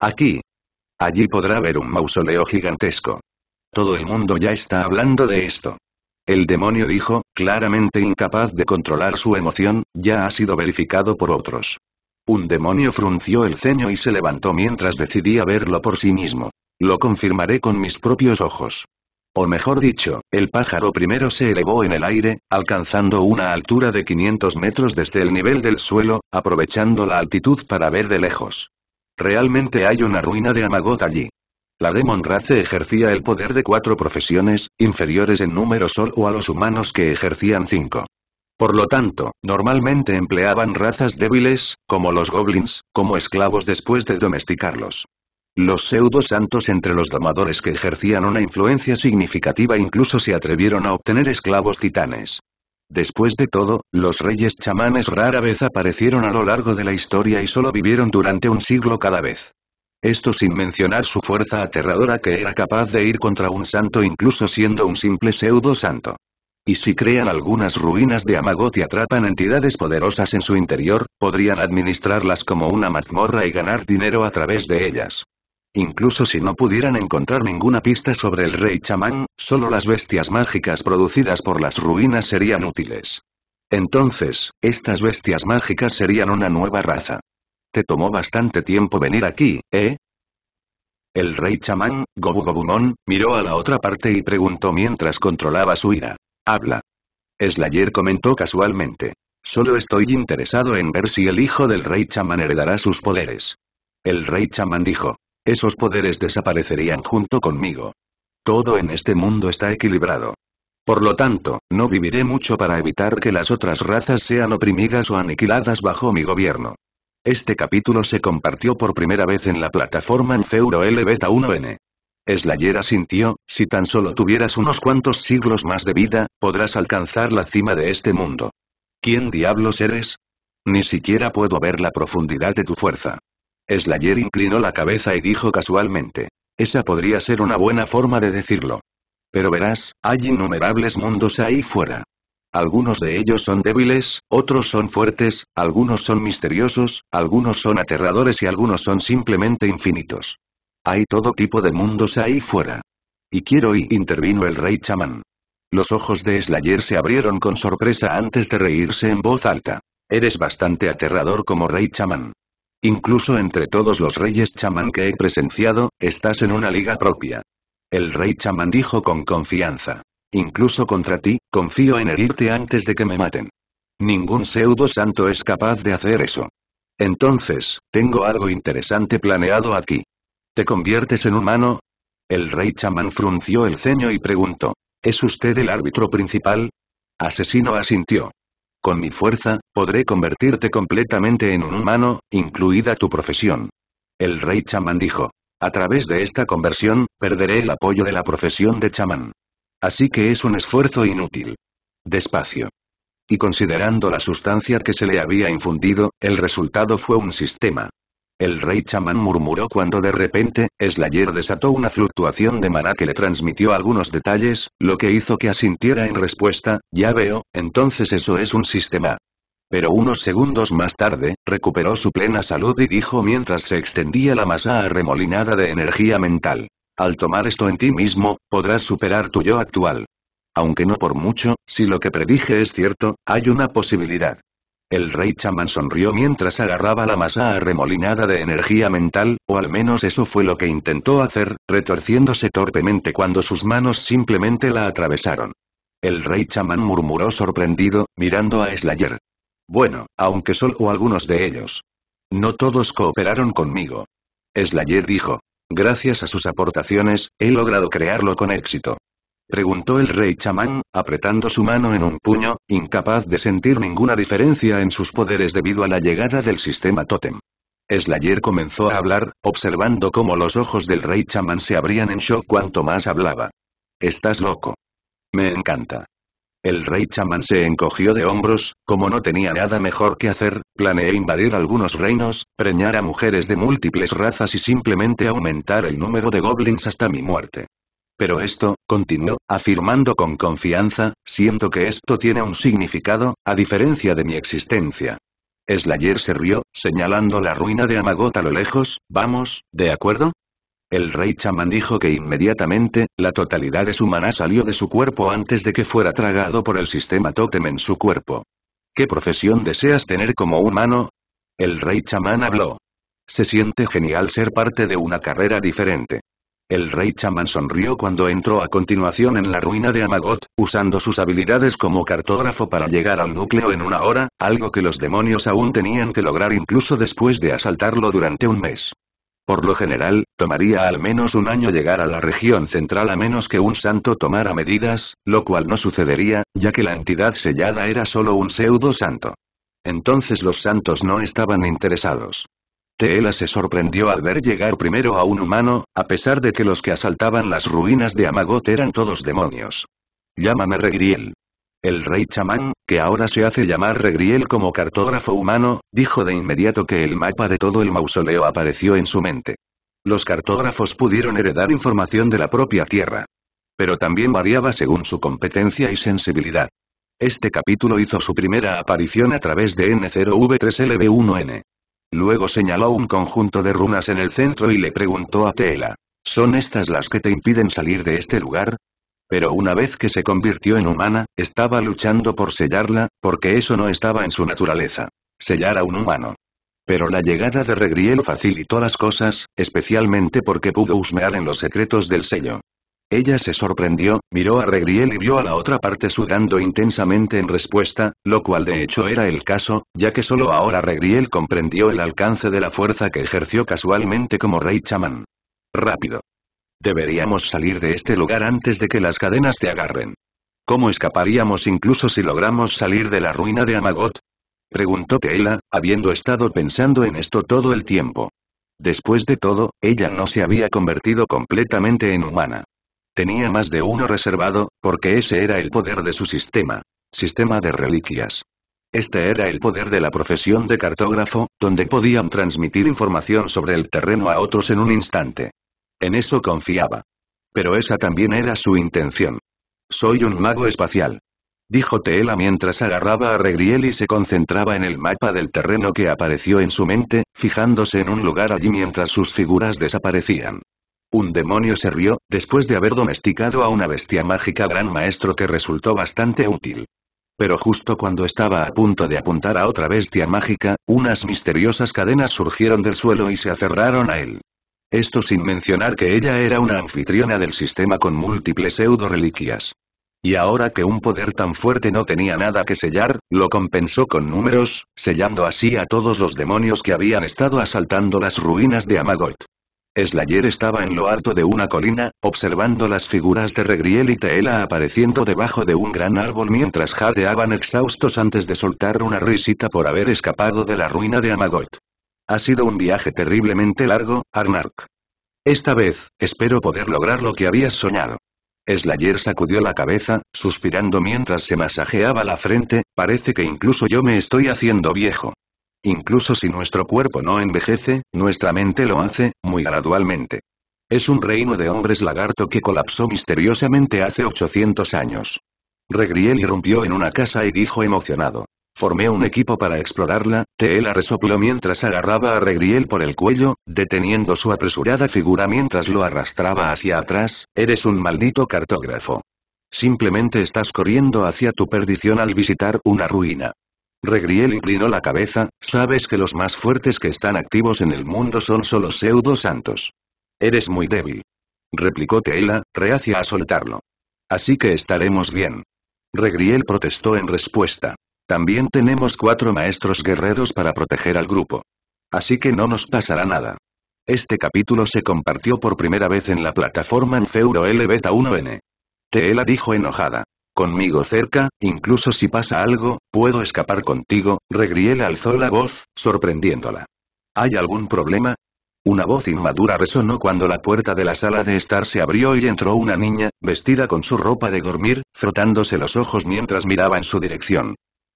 Aquí. Allí podrá ver un mausoleo gigantesco. Todo el mundo ya está hablando de esto. El demonio dijo, claramente incapaz de controlar su emoción, ya ha sido verificado por otros. Un demonio frunció el ceño y se levantó mientras decidía verlo por sí mismo. Lo confirmaré con mis propios ojos. O mejor dicho, el pájaro primero se elevó en el aire, alcanzando una altura de 500 metros desde el nivel del suelo, aprovechando la altitud para ver de lejos. Realmente hay una ruina de Amagot allí. La Demon Race ejercía el poder de cuatro profesiones, inferiores en número solo a los humanos que ejercían cinco. Por lo tanto, normalmente empleaban razas débiles, como los goblins, como esclavos después de domesticarlos. Los pseudo-santos entre los domadores que ejercían una influencia significativa incluso se atrevieron a obtener esclavos titanes. Después de todo, los reyes chamanes rara vez aparecieron a lo largo de la historia y solo vivieron durante un siglo cada vez. Esto sin mencionar su fuerza aterradora que era capaz de ir contra un santo incluso siendo un simple pseudo-santo. Y si crean algunas ruinas de Amagot y atrapan entidades poderosas en su interior, podrían administrarlas como una mazmorra y ganar dinero a través de ellas. Incluso si no pudieran encontrar ninguna pista sobre el rey chamán, solo las bestias mágicas producidas por las ruinas serían útiles. Entonces, estas bestias mágicas serían una nueva raza. Te tomó bastante tiempo venir aquí, ¿eh? El rey chamán, Gobumon, miró a la otra parte y preguntó mientras controlaba su ira. Habla. Slayer comentó casualmente. Solo estoy interesado en ver si el hijo del rey chamán heredará sus poderes. El rey chamán dijo. Esos poderes desaparecerían junto conmigo. Todo en este mundo está equilibrado. Por lo tanto, no viviré mucho para evitar que las otras razas sean oprimidas o aniquiladas bajo mi gobierno. Este capítulo se compartió por primera vez en la plataforma en Feuro L 1N. Slayera sintió, si tan solo tuvieras unos cuantos siglos más de vida, podrás alcanzar la cima de este mundo. ¿Quién diablos eres? Ni siquiera puedo ver la profundidad de tu fuerza. Slayer inclinó la cabeza y dijo casualmente. Esa podría ser una buena forma de decirlo. Pero verás, hay innumerables mundos ahí fuera. Algunos de ellos son débiles, otros son fuertes, algunos son misteriosos, algunos son aterradores y algunos son simplemente infinitos. Hay todo tipo de mundos ahí fuera. Y quiero y intervino el rey chamán. Los ojos de Slayer se abrieron con sorpresa antes de reírse en voz alta. Eres bastante aterrador como rey chamán. Incluso entre todos los reyes chamán que he presenciado, estás en una liga propia. El rey chamán dijo con confianza. Incluso contra ti, confío en herirte antes de que me maten. Ningún pseudo santo es capaz de hacer eso. Entonces, tengo algo interesante planeado aquí. ¿Te conviertes en humano? El rey chamán frunció el ceño y preguntó. ¿Es usted el árbitro principal? Asesino asintió. Con mi fuerza, podré convertirte completamente en un humano, incluida tu profesión. El rey chamán dijo. A través de esta conversión, perderé el apoyo de la profesión de chamán. Así que es un esfuerzo inútil. Despacio. Y considerando la sustancia que se le había infundido, el resultado fue un sistema, el rey chamán murmuró cuando de repente, Slayer desató una fluctuación de mana que le transmitió algunos detalles, lo que hizo que asintiera en respuesta, ya veo, entonces eso es un sistema. Pero unos segundos más tarde, recuperó su plena salud y dijo mientras se extendía la masa arremolinada de energía mental. Al tomar esto en ti mismo, podrás superar tu yo actual. Aunque no por mucho, si lo que predije es cierto, hay una posibilidad. El rey chamán sonrió mientras agarraba la masa arremolinada de energía mental, o al menos eso fue lo que intentó hacer, retorciéndose torpemente cuando sus manos simplemente la atravesaron. El rey chamán murmuró sorprendido, mirando a Slayer. Bueno, aunque solo algunos de ellos. No todos cooperaron conmigo. Slayer dijo. Gracias a sus aportaciones, he logrado crearlo con éxito preguntó el rey chamán, apretando su mano en un puño, incapaz de sentir ninguna diferencia en sus poderes debido a la llegada del sistema totem. Slayer comenzó a hablar, observando cómo los ojos del rey chamán se abrían en shock cuanto más hablaba. Estás loco. Me encanta. El rey chamán se encogió de hombros, como no tenía nada mejor que hacer, planeé invadir algunos reinos, preñar a mujeres de múltiples razas y simplemente aumentar el número de goblins hasta mi muerte. Pero esto, continuó, afirmando con confianza, siento que esto tiene un significado, a diferencia de mi existencia. Slayer se rió, señalando la ruina de Amagot a lo lejos, vamos, ¿de acuerdo? El rey chamán dijo que inmediatamente, la totalidad de su maná salió de su cuerpo antes de que fuera tragado por el sistema tótem en su cuerpo. ¿Qué profesión deseas tener como humano? El rey chamán habló. Se siente genial ser parte de una carrera diferente. El rey chamán sonrió cuando entró a continuación en la ruina de Amagot, usando sus habilidades como cartógrafo para llegar al núcleo en una hora, algo que los demonios aún tenían que lograr incluso después de asaltarlo durante un mes. Por lo general, tomaría al menos un año llegar a la región central a menos que un santo tomara medidas, lo cual no sucedería, ya que la entidad sellada era solo un pseudo santo. Entonces los santos no estaban interesados. Este, ella se sorprendió al ver llegar primero a un humano, a pesar de que los que asaltaban las ruinas de Amagot eran todos demonios. Llámame Regriel. El rey chamán, que ahora se hace llamar Regriel como cartógrafo humano, dijo de inmediato que el mapa de todo el mausoleo apareció en su mente. Los cartógrafos pudieron heredar información de la propia tierra. Pero también variaba según su competencia y sensibilidad. Este capítulo hizo su primera aparición a través de N0V3LB1N. Luego señaló un conjunto de runas en el centro y le preguntó a Tela. ¿Son estas las que te impiden salir de este lugar? Pero una vez que se convirtió en humana, estaba luchando por sellarla, porque eso no estaba en su naturaleza. Sellar a un humano. Pero la llegada de Regriel facilitó las cosas, especialmente porque pudo husmear en los secretos del sello. Ella se sorprendió, miró a Regriel y vio a la otra parte sudando intensamente en respuesta, lo cual de hecho era el caso, ya que solo ahora Regriel comprendió el alcance de la fuerza que ejerció casualmente como rey chamán. Rápido. Deberíamos salir de este lugar antes de que las cadenas te agarren. ¿Cómo escaparíamos incluso si logramos salir de la ruina de Amagot? Preguntó Tela, habiendo estado pensando en esto todo el tiempo. Después de todo, ella no se había convertido completamente en humana. Tenía más de uno reservado, porque ese era el poder de su sistema. Sistema de reliquias. Este era el poder de la profesión de cartógrafo, donde podían transmitir información sobre el terreno a otros en un instante. En eso confiaba. Pero esa también era su intención. Soy un mago espacial. Dijo Teela mientras agarraba a Regriel y se concentraba en el mapa del terreno que apareció en su mente, fijándose en un lugar allí mientras sus figuras desaparecían. Un demonio se rió, después de haber domesticado a una bestia mágica gran maestro que resultó bastante útil. Pero justo cuando estaba a punto de apuntar a otra bestia mágica, unas misteriosas cadenas surgieron del suelo y se aferraron a él. Esto sin mencionar que ella era una anfitriona del sistema con múltiples pseudo reliquias. Y ahora que un poder tan fuerte no tenía nada que sellar, lo compensó con números, sellando así a todos los demonios que habían estado asaltando las ruinas de Amagot. Slayer estaba en lo alto de una colina, observando las figuras de Regriel y Teela apareciendo debajo de un gran árbol mientras jadeaban exhaustos antes de soltar una risita por haber escapado de la ruina de Amagot. Ha sido un viaje terriblemente largo, Arnark. Esta vez, espero poder lograr lo que habías soñado. Slayer sacudió la cabeza, suspirando mientras se masajeaba la frente, parece que incluso yo me estoy haciendo viejo. Incluso si nuestro cuerpo no envejece, nuestra mente lo hace, muy gradualmente. Es un reino de hombres lagarto que colapsó misteriosamente hace 800 años. Regriel irrumpió en una casa y dijo emocionado. Formé un equipo para explorarla, Teela resopló mientras agarraba a Regriel por el cuello, deteniendo su apresurada figura mientras lo arrastraba hacia atrás, eres un maldito cartógrafo. Simplemente estás corriendo hacia tu perdición al visitar una ruina. Regriel inclinó la cabeza, sabes que los más fuertes que están activos en el mundo son solo pseudo santos. Eres muy débil. Replicó Teela, reacia a soltarlo. Así que estaremos bien. Regriel protestó en respuesta. También tenemos cuatro maestros guerreros para proteger al grupo. Así que no nos pasará nada. Este capítulo se compartió por primera vez en la plataforma en Feuro L 1N. Teela dijo enojada. Conmigo cerca, incluso si pasa algo, puedo escapar contigo, regriela alzó la voz, sorprendiéndola. ¿Hay algún problema? Una voz inmadura resonó cuando la puerta de la sala de estar se abrió y entró una niña, vestida con su ropa de dormir, frotándose los ojos mientras miraba en su dirección.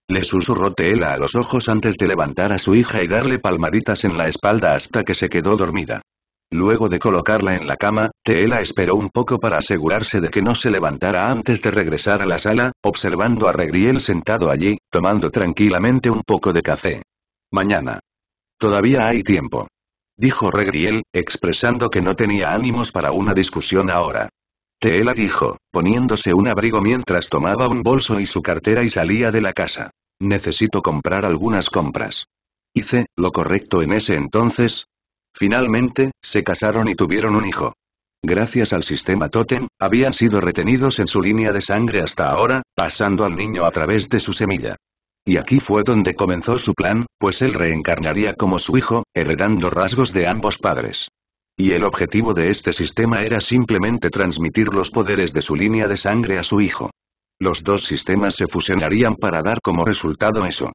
Le susurró tela a los ojos antes de levantar a su hija y darle palmaditas en la espalda hasta que se quedó dormida. Luego de colocarla en la cama, Teela esperó un poco para asegurarse de que no se levantara antes de regresar a la sala, observando a Regriel sentado allí, tomando tranquilamente un poco de café. Mañana. Todavía hay tiempo. Dijo Regriel, expresando que no tenía ánimos para una discusión ahora. Teela dijo, poniéndose un abrigo mientras tomaba un bolso y su cartera y salía de la casa. Necesito comprar algunas compras. Hice, lo correcto en ese entonces, Finalmente, se casaron y tuvieron un hijo. Gracias al sistema Totem, habían sido retenidos en su línea de sangre hasta ahora, pasando al niño a través de su semilla. Y aquí fue donde comenzó su plan, pues él reencarnaría como su hijo, heredando rasgos de ambos padres. Y el objetivo de este sistema era simplemente transmitir los poderes de su línea de sangre a su hijo. Los dos sistemas se fusionarían para dar como resultado eso.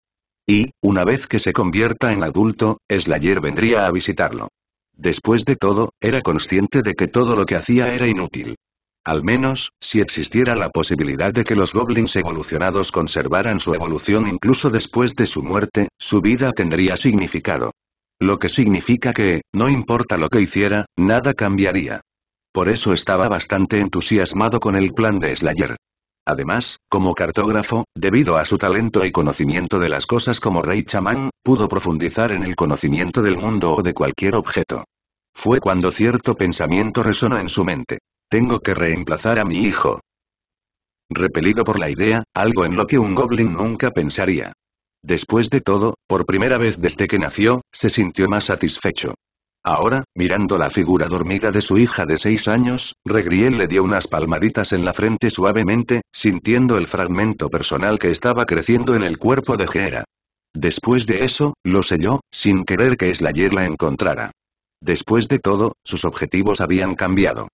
Y, una vez que se convierta en adulto, Slayer vendría a visitarlo. Después de todo, era consciente de que todo lo que hacía era inútil. Al menos, si existiera la posibilidad de que los goblins evolucionados conservaran su evolución incluso después de su muerte, su vida tendría significado. Lo que significa que, no importa lo que hiciera, nada cambiaría. Por eso estaba bastante entusiasmado con el plan de Slayer. Además, como cartógrafo, debido a su talento y conocimiento de las cosas como rey chamán, pudo profundizar en el conocimiento del mundo o de cualquier objeto. Fue cuando cierto pensamiento resonó en su mente. Tengo que reemplazar a mi hijo. Repelido por la idea, algo en lo que un goblin nunca pensaría. Después de todo, por primera vez desde que nació, se sintió más satisfecho. Ahora, mirando la figura dormida de su hija de seis años, Regriel le dio unas palmaditas en la frente suavemente, sintiendo el fragmento personal que estaba creciendo en el cuerpo de Gera. Después de eso, lo selló, sin querer que Slayer la encontrara. Después de todo, sus objetivos habían cambiado.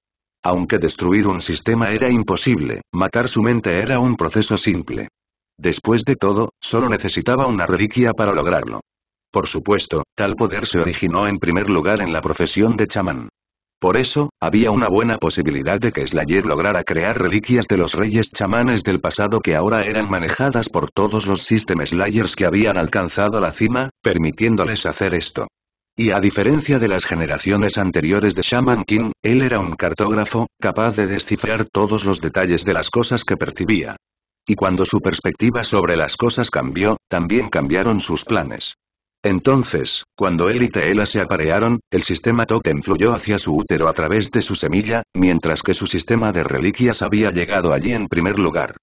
Aunque destruir un sistema era imposible, matar su mente era un proceso simple. Después de todo, solo necesitaba una reliquia para lograrlo. Por supuesto, tal poder se originó en primer lugar en la profesión de chamán. Por eso, había una buena posibilidad de que Slayer lograra crear reliquias de los reyes chamanes del pasado que ahora eran manejadas por todos los sistemas Slayers que habían alcanzado la cima, permitiéndoles hacer esto. Y a diferencia de las generaciones anteriores de Shaman King, él era un cartógrafo, capaz de descifrar todos los detalles de las cosas que percibía. Y cuando su perspectiva sobre las cosas cambió, también cambiaron sus planes. Entonces, cuando él y Teela se aparearon, el sistema Toten fluyó hacia su útero a través de su semilla, mientras que su sistema de reliquias había llegado allí en primer lugar.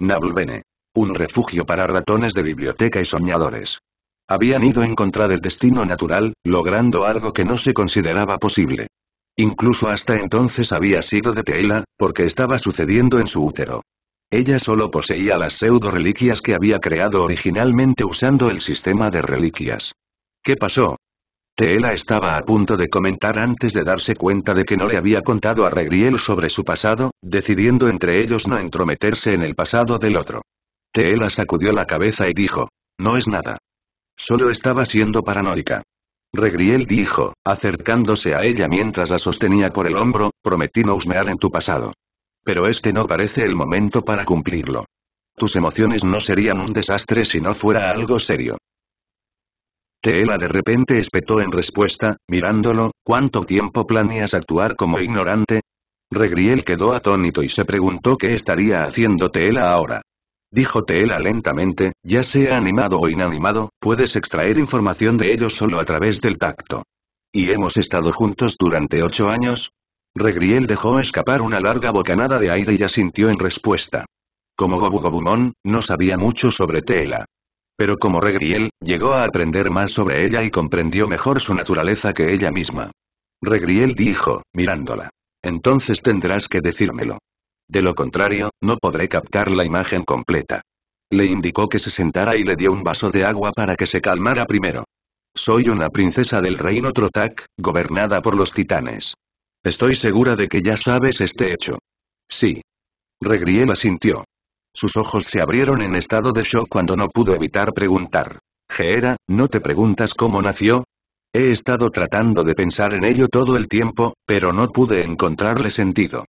Nablbene. Un refugio para ratones de biblioteca y soñadores. Habían ido en contra del destino natural, logrando algo que no se consideraba posible. Incluso hasta entonces había sido de Teela, porque estaba sucediendo en su útero. Ella solo poseía las pseudo-reliquias que había creado originalmente usando el sistema de reliquias. ¿Qué pasó? Teela estaba a punto de comentar antes de darse cuenta de que no le había contado a Regriel sobre su pasado, decidiendo entre ellos no entrometerse en el pasado del otro. Teela sacudió la cabeza y dijo, no es nada. Solo estaba siendo paranoica. Regriel dijo, acercándose a ella mientras la sostenía por el hombro, prometí no husmear en tu pasado. Pero este no parece el momento para cumplirlo. Tus emociones no serían un desastre si no fuera algo serio. Teela de repente espetó en respuesta, mirándolo, ¿cuánto tiempo planeas actuar como ignorante? Regriel quedó atónito y se preguntó qué estaría haciendo Teela ahora. Dijo Teela lentamente, ya sea animado o inanimado, puedes extraer información de ellos solo a través del tacto. Y hemos estado juntos durante ocho años, Regriel dejó escapar una larga bocanada de aire y sintió en respuesta. Como Gobu no sabía mucho sobre Tela. Pero como Regriel, llegó a aprender más sobre ella y comprendió mejor su naturaleza que ella misma. Regriel dijo, mirándola. Entonces tendrás que decírmelo. De lo contrario, no podré captar la imagen completa. Le indicó que se sentara y le dio un vaso de agua para que se calmara primero. Soy una princesa del reino Trotak, gobernada por los titanes. Estoy segura de que ya sabes este hecho. Sí. Regriel asintió. Sus ojos se abrieron en estado de shock cuando no pudo evitar preguntar. Geera, ¿no te preguntas cómo nació? He estado tratando de pensar en ello todo el tiempo, pero no pude encontrarle sentido.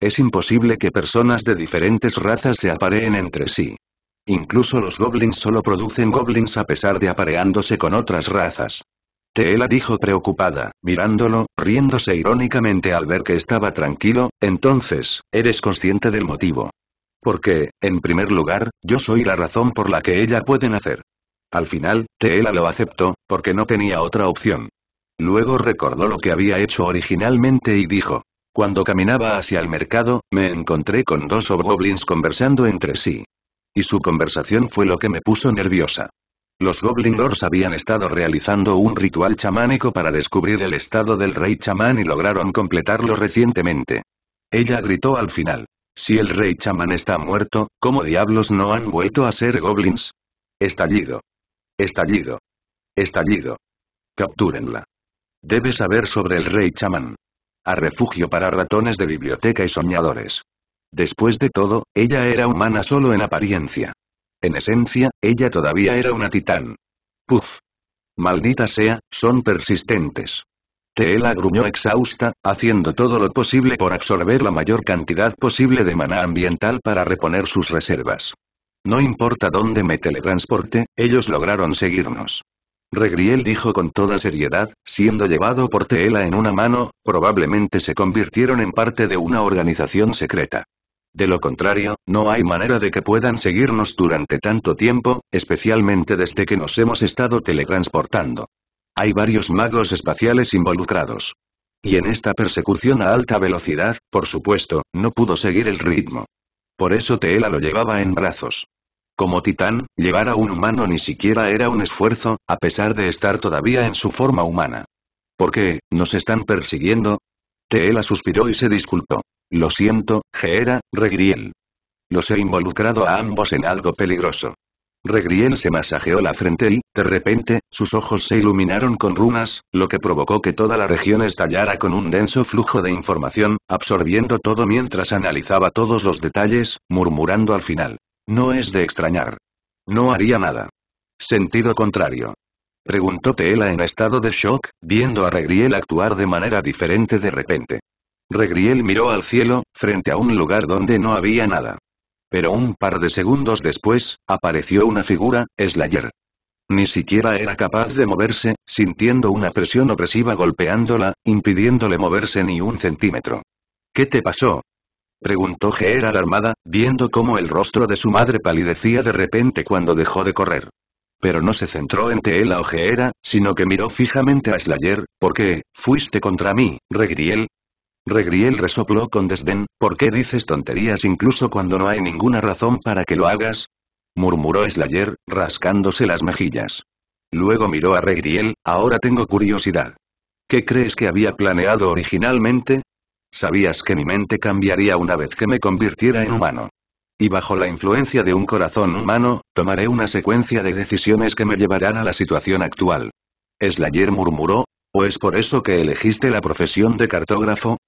Es imposible que personas de diferentes razas se apareen entre sí. Incluso los goblins solo producen goblins a pesar de apareándose con otras razas. Teela dijo preocupada, mirándolo, riéndose irónicamente al ver que estaba tranquilo, entonces, eres consciente del motivo. Porque, en primer lugar, yo soy la razón por la que ella puede nacer. Al final, Teela lo aceptó, porque no tenía otra opción. Luego recordó lo que había hecho originalmente y dijo. Cuando caminaba hacia el mercado, me encontré con dos goblins conversando entre sí. Y su conversación fue lo que me puso nerviosa. Los Goblin Lords habían estado realizando un ritual chamánico para descubrir el estado del rey chamán y lograron completarlo recientemente. Ella gritó al final. Si el rey chamán está muerto, ¿cómo diablos no han vuelto a ser goblins? Estallido. Estallido. Estallido. Captúrenla. Debe saber sobre el rey chamán. A refugio para ratones de biblioteca y soñadores. Después de todo, ella era humana solo en apariencia. En esencia, ella todavía era una titán. Puf. Maldita sea, son persistentes. Teela gruñó exhausta, haciendo todo lo posible por absorber la mayor cantidad posible de maná ambiental para reponer sus reservas. No importa dónde me teletransporte, ellos lograron seguirnos. Regriel dijo con toda seriedad, siendo llevado por Teela en una mano, probablemente se convirtieron en parte de una organización secreta. De lo contrario, no hay manera de que puedan seguirnos durante tanto tiempo, especialmente desde que nos hemos estado teletransportando. Hay varios magos espaciales involucrados. Y en esta persecución a alta velocidad, por supuesto, no pudo seguir el ritmo. Por eso Teela lo llevaba en brazos. Como titán, llevar a un humano ni siquiera era un esfuerzo, a pesar de estar todavía en su forma humana. ¿Por qué, nos están persiguiendo? Teela suspiró y se disculpó. Lo siento, Geera, Regriel. Los he involucrado a ambos en algo peligroso. Regriel se masajeó la frente y, de repente, sus ojos se iluminaron con runas, lo que provocó que toda la región estallara con un denso flujo de información, absorbiendo todo mientras analizaba todos los detalles, murmurando al final. No es de extrañar. No haría nada. Sentido contrario. Preguntó Tela en estado de shock, viendo a Regriel actuar de manera diferente de repente. Regriel miró al cielo, frente a un lugar donde no había nada. Pero un par de segundos después, apareció una figura, Slayer. Ni siquiera era capaz de moverse, sintiendo una presión opresiva golpeándola, impidiéndole moverse ni un centímetro. ¿Qué te pasó? Preguntó Geera alarmada, viendo cómo el rostro de su madre palidecía de repente cuando dejó de correr. Pero no se centró en Teela o Geera, sino que miró fijamente a Slayer, porque, fuiste contra mí, Regriel, Regriel resopló con desdén, ¿por qué dices tonterías incluso cuando no hay ninguna razón para que lo hagas? murmuró Slayer, rascándose las mejillas. Luego miró a Regriel, ahora tengo curiosidad. ¿Qué crees que había planeado originalmente? Sabías que mi mente cambiaría una vez que me convirtiera en humano. Y bajo la influencia de un corazón humano, tomaré una secuencia de decisiones que me llevarán a la situación actual. Slayer murmuró, ¿o es por eso que elegiste la profesión de cartógrafo?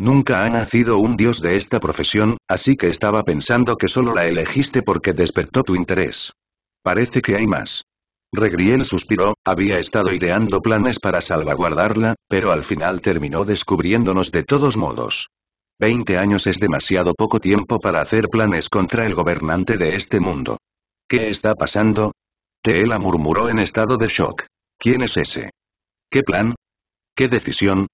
Nunca ha nacido un dios de esta profesión, así que estaba pensando que solo la elegiste porque despertó tu interés. Parece que hay más. Regriel suspiró, había estado ideando planes para salvaguardarla, pero al final terminó descubriéndonos de todos modos. Veinte años es demasiado poco tiempo para hacer planes contra el gobernante de este mundo. ¿Qué está pasando? Teela murmuró en estado de shock. ¿Quién es ese? ¿Qué plan? ¿Qué decisión?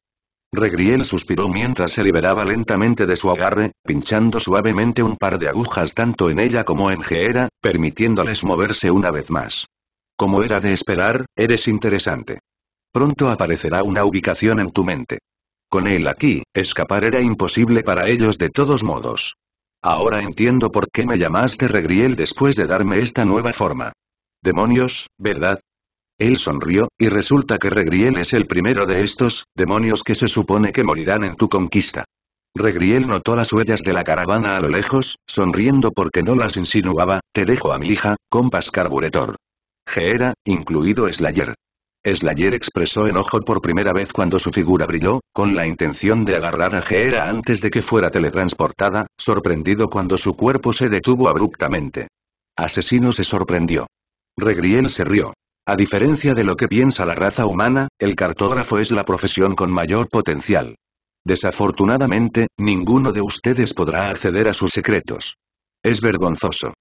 Regriel suspiró mientras se liberaba lentamente de su agarre, pinchando suavemente un par de agujas tanto en ella como en Geera, permitiéndoles moverse una vez más. Como era de esperar, eres interesante. Pronto aparecerá una ubicación en tu mente. Con él aquí, escapar era imposible para ellos de todos modos. Ahora entiendo por qué me llamaste Regriel después de darme esta nueva forma. Demonios, ¿verdad? Él sonrió, y resulta que Regriel es el primero de estos, demonios que se supone que morirán en tu conquista. Regriel notó las huellas de la caravana a lo lejos, sonriendo porque no las insinuaba, te dejo a mi hija, compas carburetor. Geera, incluido Slayer. Slayer expresó enojo por primera vez cuando su figura brilló, con la intención de agarrar a Geera antes de que fuera teletransportada, sorprendido cuando su cuerpo se detuvo abruptamente. Asesino se sorprendió. Regriel se rió. A diferencia de lo que piensa la raza humana, el cartógrafo es la profesión con mayor potencial. Desafortunadamente, ninguno de ustedes podrá acceder a sus secretos. Es vergonzoso.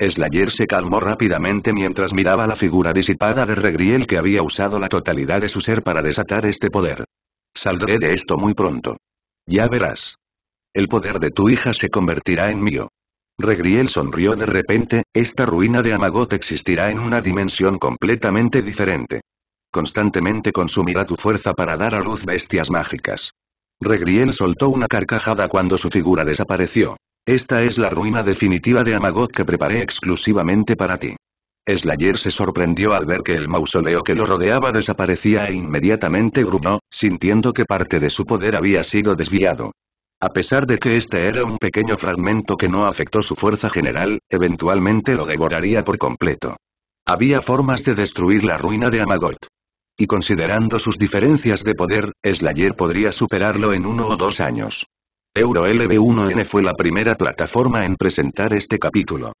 Slayer se calmó rápidamente mientras miraba la figura disipada de Regriel que había usado la totalidad de su ser para desatar este poder. Saldré de esto muy pronto. Ya verás. El poder de tu hija se convertirá en mío. Regriel sonrió de repente, esta ruina de Amagot existirá en una dimensión completamente diferente. Constantemente consumirá tu fuerza para dar a luz bestias mágicas. Regriel soltó una carcajada cuando su figura desapareció. Esta es la ruina definitiva de Amagot que preparé exclusivamente para ti. Slayer se sorprendió al ver que el mausoleo que lo rodeaba desaparecía e inmediatamente gruñó, sintiendo que parte de su poder había sido desviado. A pesar de que este era un pequeño fragmento que no afectó su fuerza general, eventualmente lo devoraría por completo. Había formas de destruir la ruina de Amagot. Y considerando sus diferencias de poder, Slayer podría superarlo en uno o dos años. Euro LB1N fue la primera plataforma en presentar este capítulo.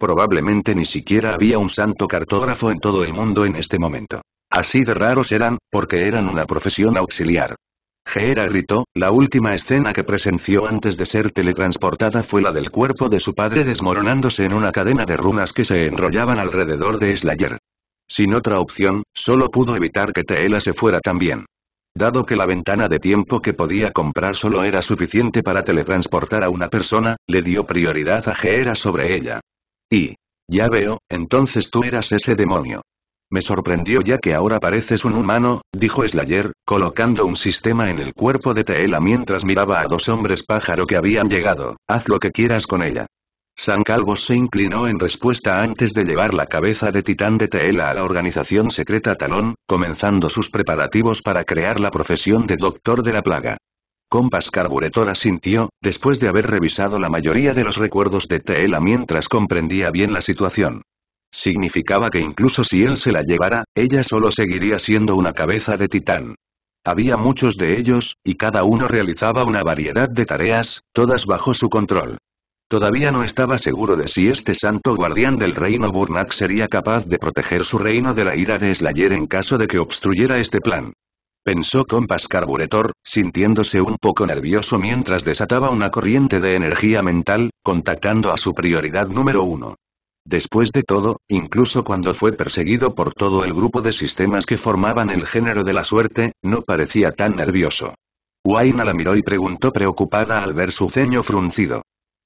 Probablemente ni siquiera había un santo cartógrafo en todo el mundo en este momento. Así de raros eran, porque eran una profesión auxiliar. Geera gritó, la última escena que presenció antes de ser teletransportada fue la del cuerpo de su padre desmoronándose en una cadena de runas que se enrollaban alrededor de Slayer. Sin otra opción, solo pudo evitar que Teela se fuera también. Dado que la ventana de tiempo que podía comprar solo era suficiente para teletransportar a una persona, le dio prioridad a Geera sobre ella. Y... Ya veo, entonces tú eras ese demonio. Me sorprendió ya que ahora pareces un humano, dijo Slayer, colocando un sistema en el cuerpo de Teela mientras miraba a dos hombres pájaro que habían llegado, haz lo que quieras con ella. San Calvo se inclinó en respuesta antes de llevar la cabeza de Titán de Teela a la organización secreta Talón, comenzando sus preparativos para crear la profesión de Doctor de la Plaga. Compas Carburetor asintió, después de haber revisado la mayoría de los recuerdos de Teela mientras comprendía bien la situación. Significaba que incluso si él se la llevara, ella solo seguiría siendo una cabeza de titán. Había muchos de ellos, y cada uno realizaba una variedad de tareas, todas bajo su control. Todavía no estaba seguro de si este santo guardián del reino Burnak sería capaz de proteger su reino de la ira de Slayer en caso de que obstruyera este plan. Pensó Compas Carburetor, sintiéndose un poco nervioso mientras desataba una corriente de energía mental, contactando a su prioridad número uno. Después de todo, incluso cuando fue perseguido por todo el grupo de sistemas que formaban el género de la suerte, no parecía tan nervioso. Huayna la miró y preguntó preocupada al ver su ceño fruncido.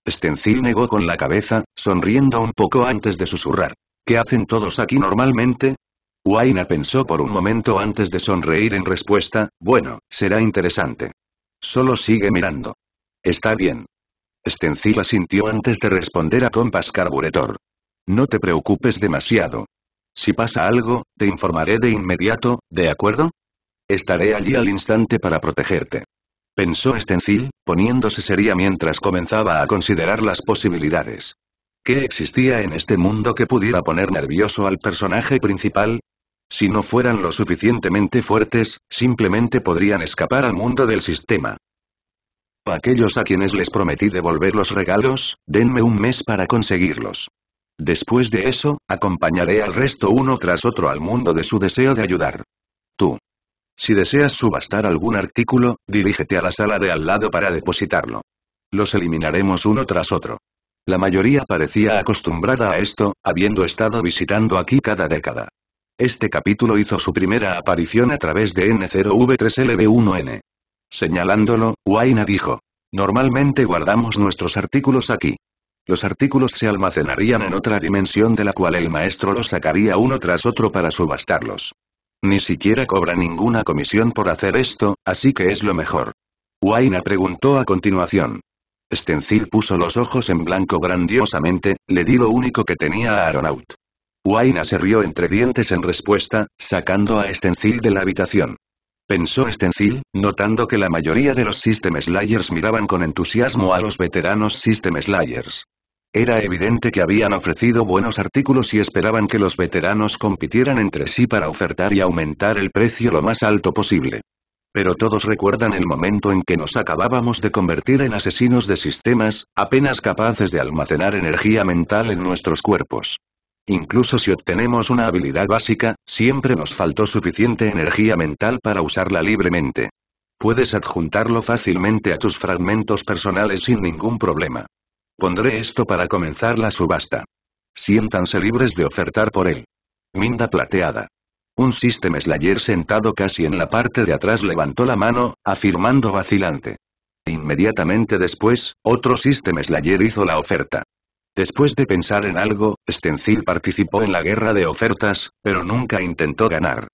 Stencil negó con la cabeza, sonriendo un poco antes de susurrar. ¿Qué hacen todos aquí normalmente? Huayna pensó por un momento antes de sonreír en respuesta, bueno, será interesante. Solo sigue mirando. Está bien. Stencil asintió antes de responder a Compas Carburetor. No te preocupes demasiado. Si pasa algo, te informaré de inmediato, ¿de acuerdo? Estaré allí al instante para protegerte. Pensó Stencil, poniéndose seria mientras comenzaba a considerar las posibilidades. ¿Qué existía en este mundo que pudiera poner nervioso al personaje principal? Si no fueran lo suficientemente fuertes, simplemente podrían escapar al mundo del sistema. Aquellos a quienes les prometí devolver los regalos, denme un mes para conseguirlos. Después de eso, acompañaré al resto uno tras otro al mundo de su deseo de ayudar. Tú. Si deseas subastar algún artículo, dirígete a la sala de al lado para depositarlo. Los eliminaremos uno tras otro. La mayoría parecía acostumbrada a esto, habiendo estado visitando aquí cada década. Este capítulo hizo su primera aparición a través de N0V3LB1N. Señalándolo, Waina dijo. Normalmente guardamos nuestros artículos aquí. Los artículos se almacenarían en otra dimensión de la cual el maestro los sacaría uno tras otro para subastarlos. Ni siquiera cobra ninguna comisión por hacer esto, así que es lo mejor. Waina preguntó a continuación. Stencil puso los ojos en blanco grandiosamente, le di lo único que tenía a Aronaut. Waina se rió entre dientes en respuesta, sacando a Stencil de la habitación. Pensó Stencil, notando que la mayoría de los System Slayers miraban con entusiasmo a los veteranos System Slayers. Era evidente que habían ofrecido buenos artículos y esperaban que los veteranos compitieran entre sí para ofertar y aumentar el precio lo más alto posible. Pero todos recuerdan el momento en que nos acabábamos de convertir en asesinos de sistemas, apenas capaces de almacenar energía mental en nuestros cuerpos. Incluso si obtenemos una habilidad básica, siempre nos faltó suficiente energía mental para usarla libremente. Puedes adjuntarlo fácilmente a tus fragmentos personales sin ningún problema. Pondré esto para comenzar la subasta. Siéntanse libres de ofertar por él. Minda plateada. Un System Slayer sentado casi en la parte de atrás levantó la mano, afirmando vacilante. Inmediatamente después, otro System Slayer hizo la oferta. Después de pensar en algo, Stencil participó en la guerra de ofertas, pero nunca intentó ganar.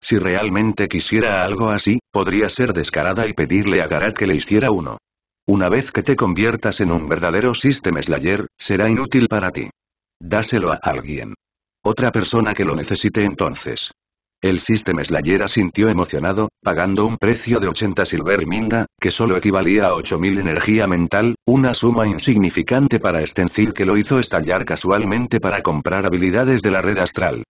Si realmente quisiera algo así, podría ser descarada y pedirle a Garat que le hiciera uno. Una vez que te conviertas en un verdadero System Slayer, será inútil para ti. Dáselo a alguien. Otra persona que lo necesite entonces. El System Slayer asintió emocionado, pagando un precio de 80 silver minda, que solo equivalía a 8000 energía mental, una suma insignificante para Stencil que lo hizo estallar casualmente para comprar habilidades de la red astral.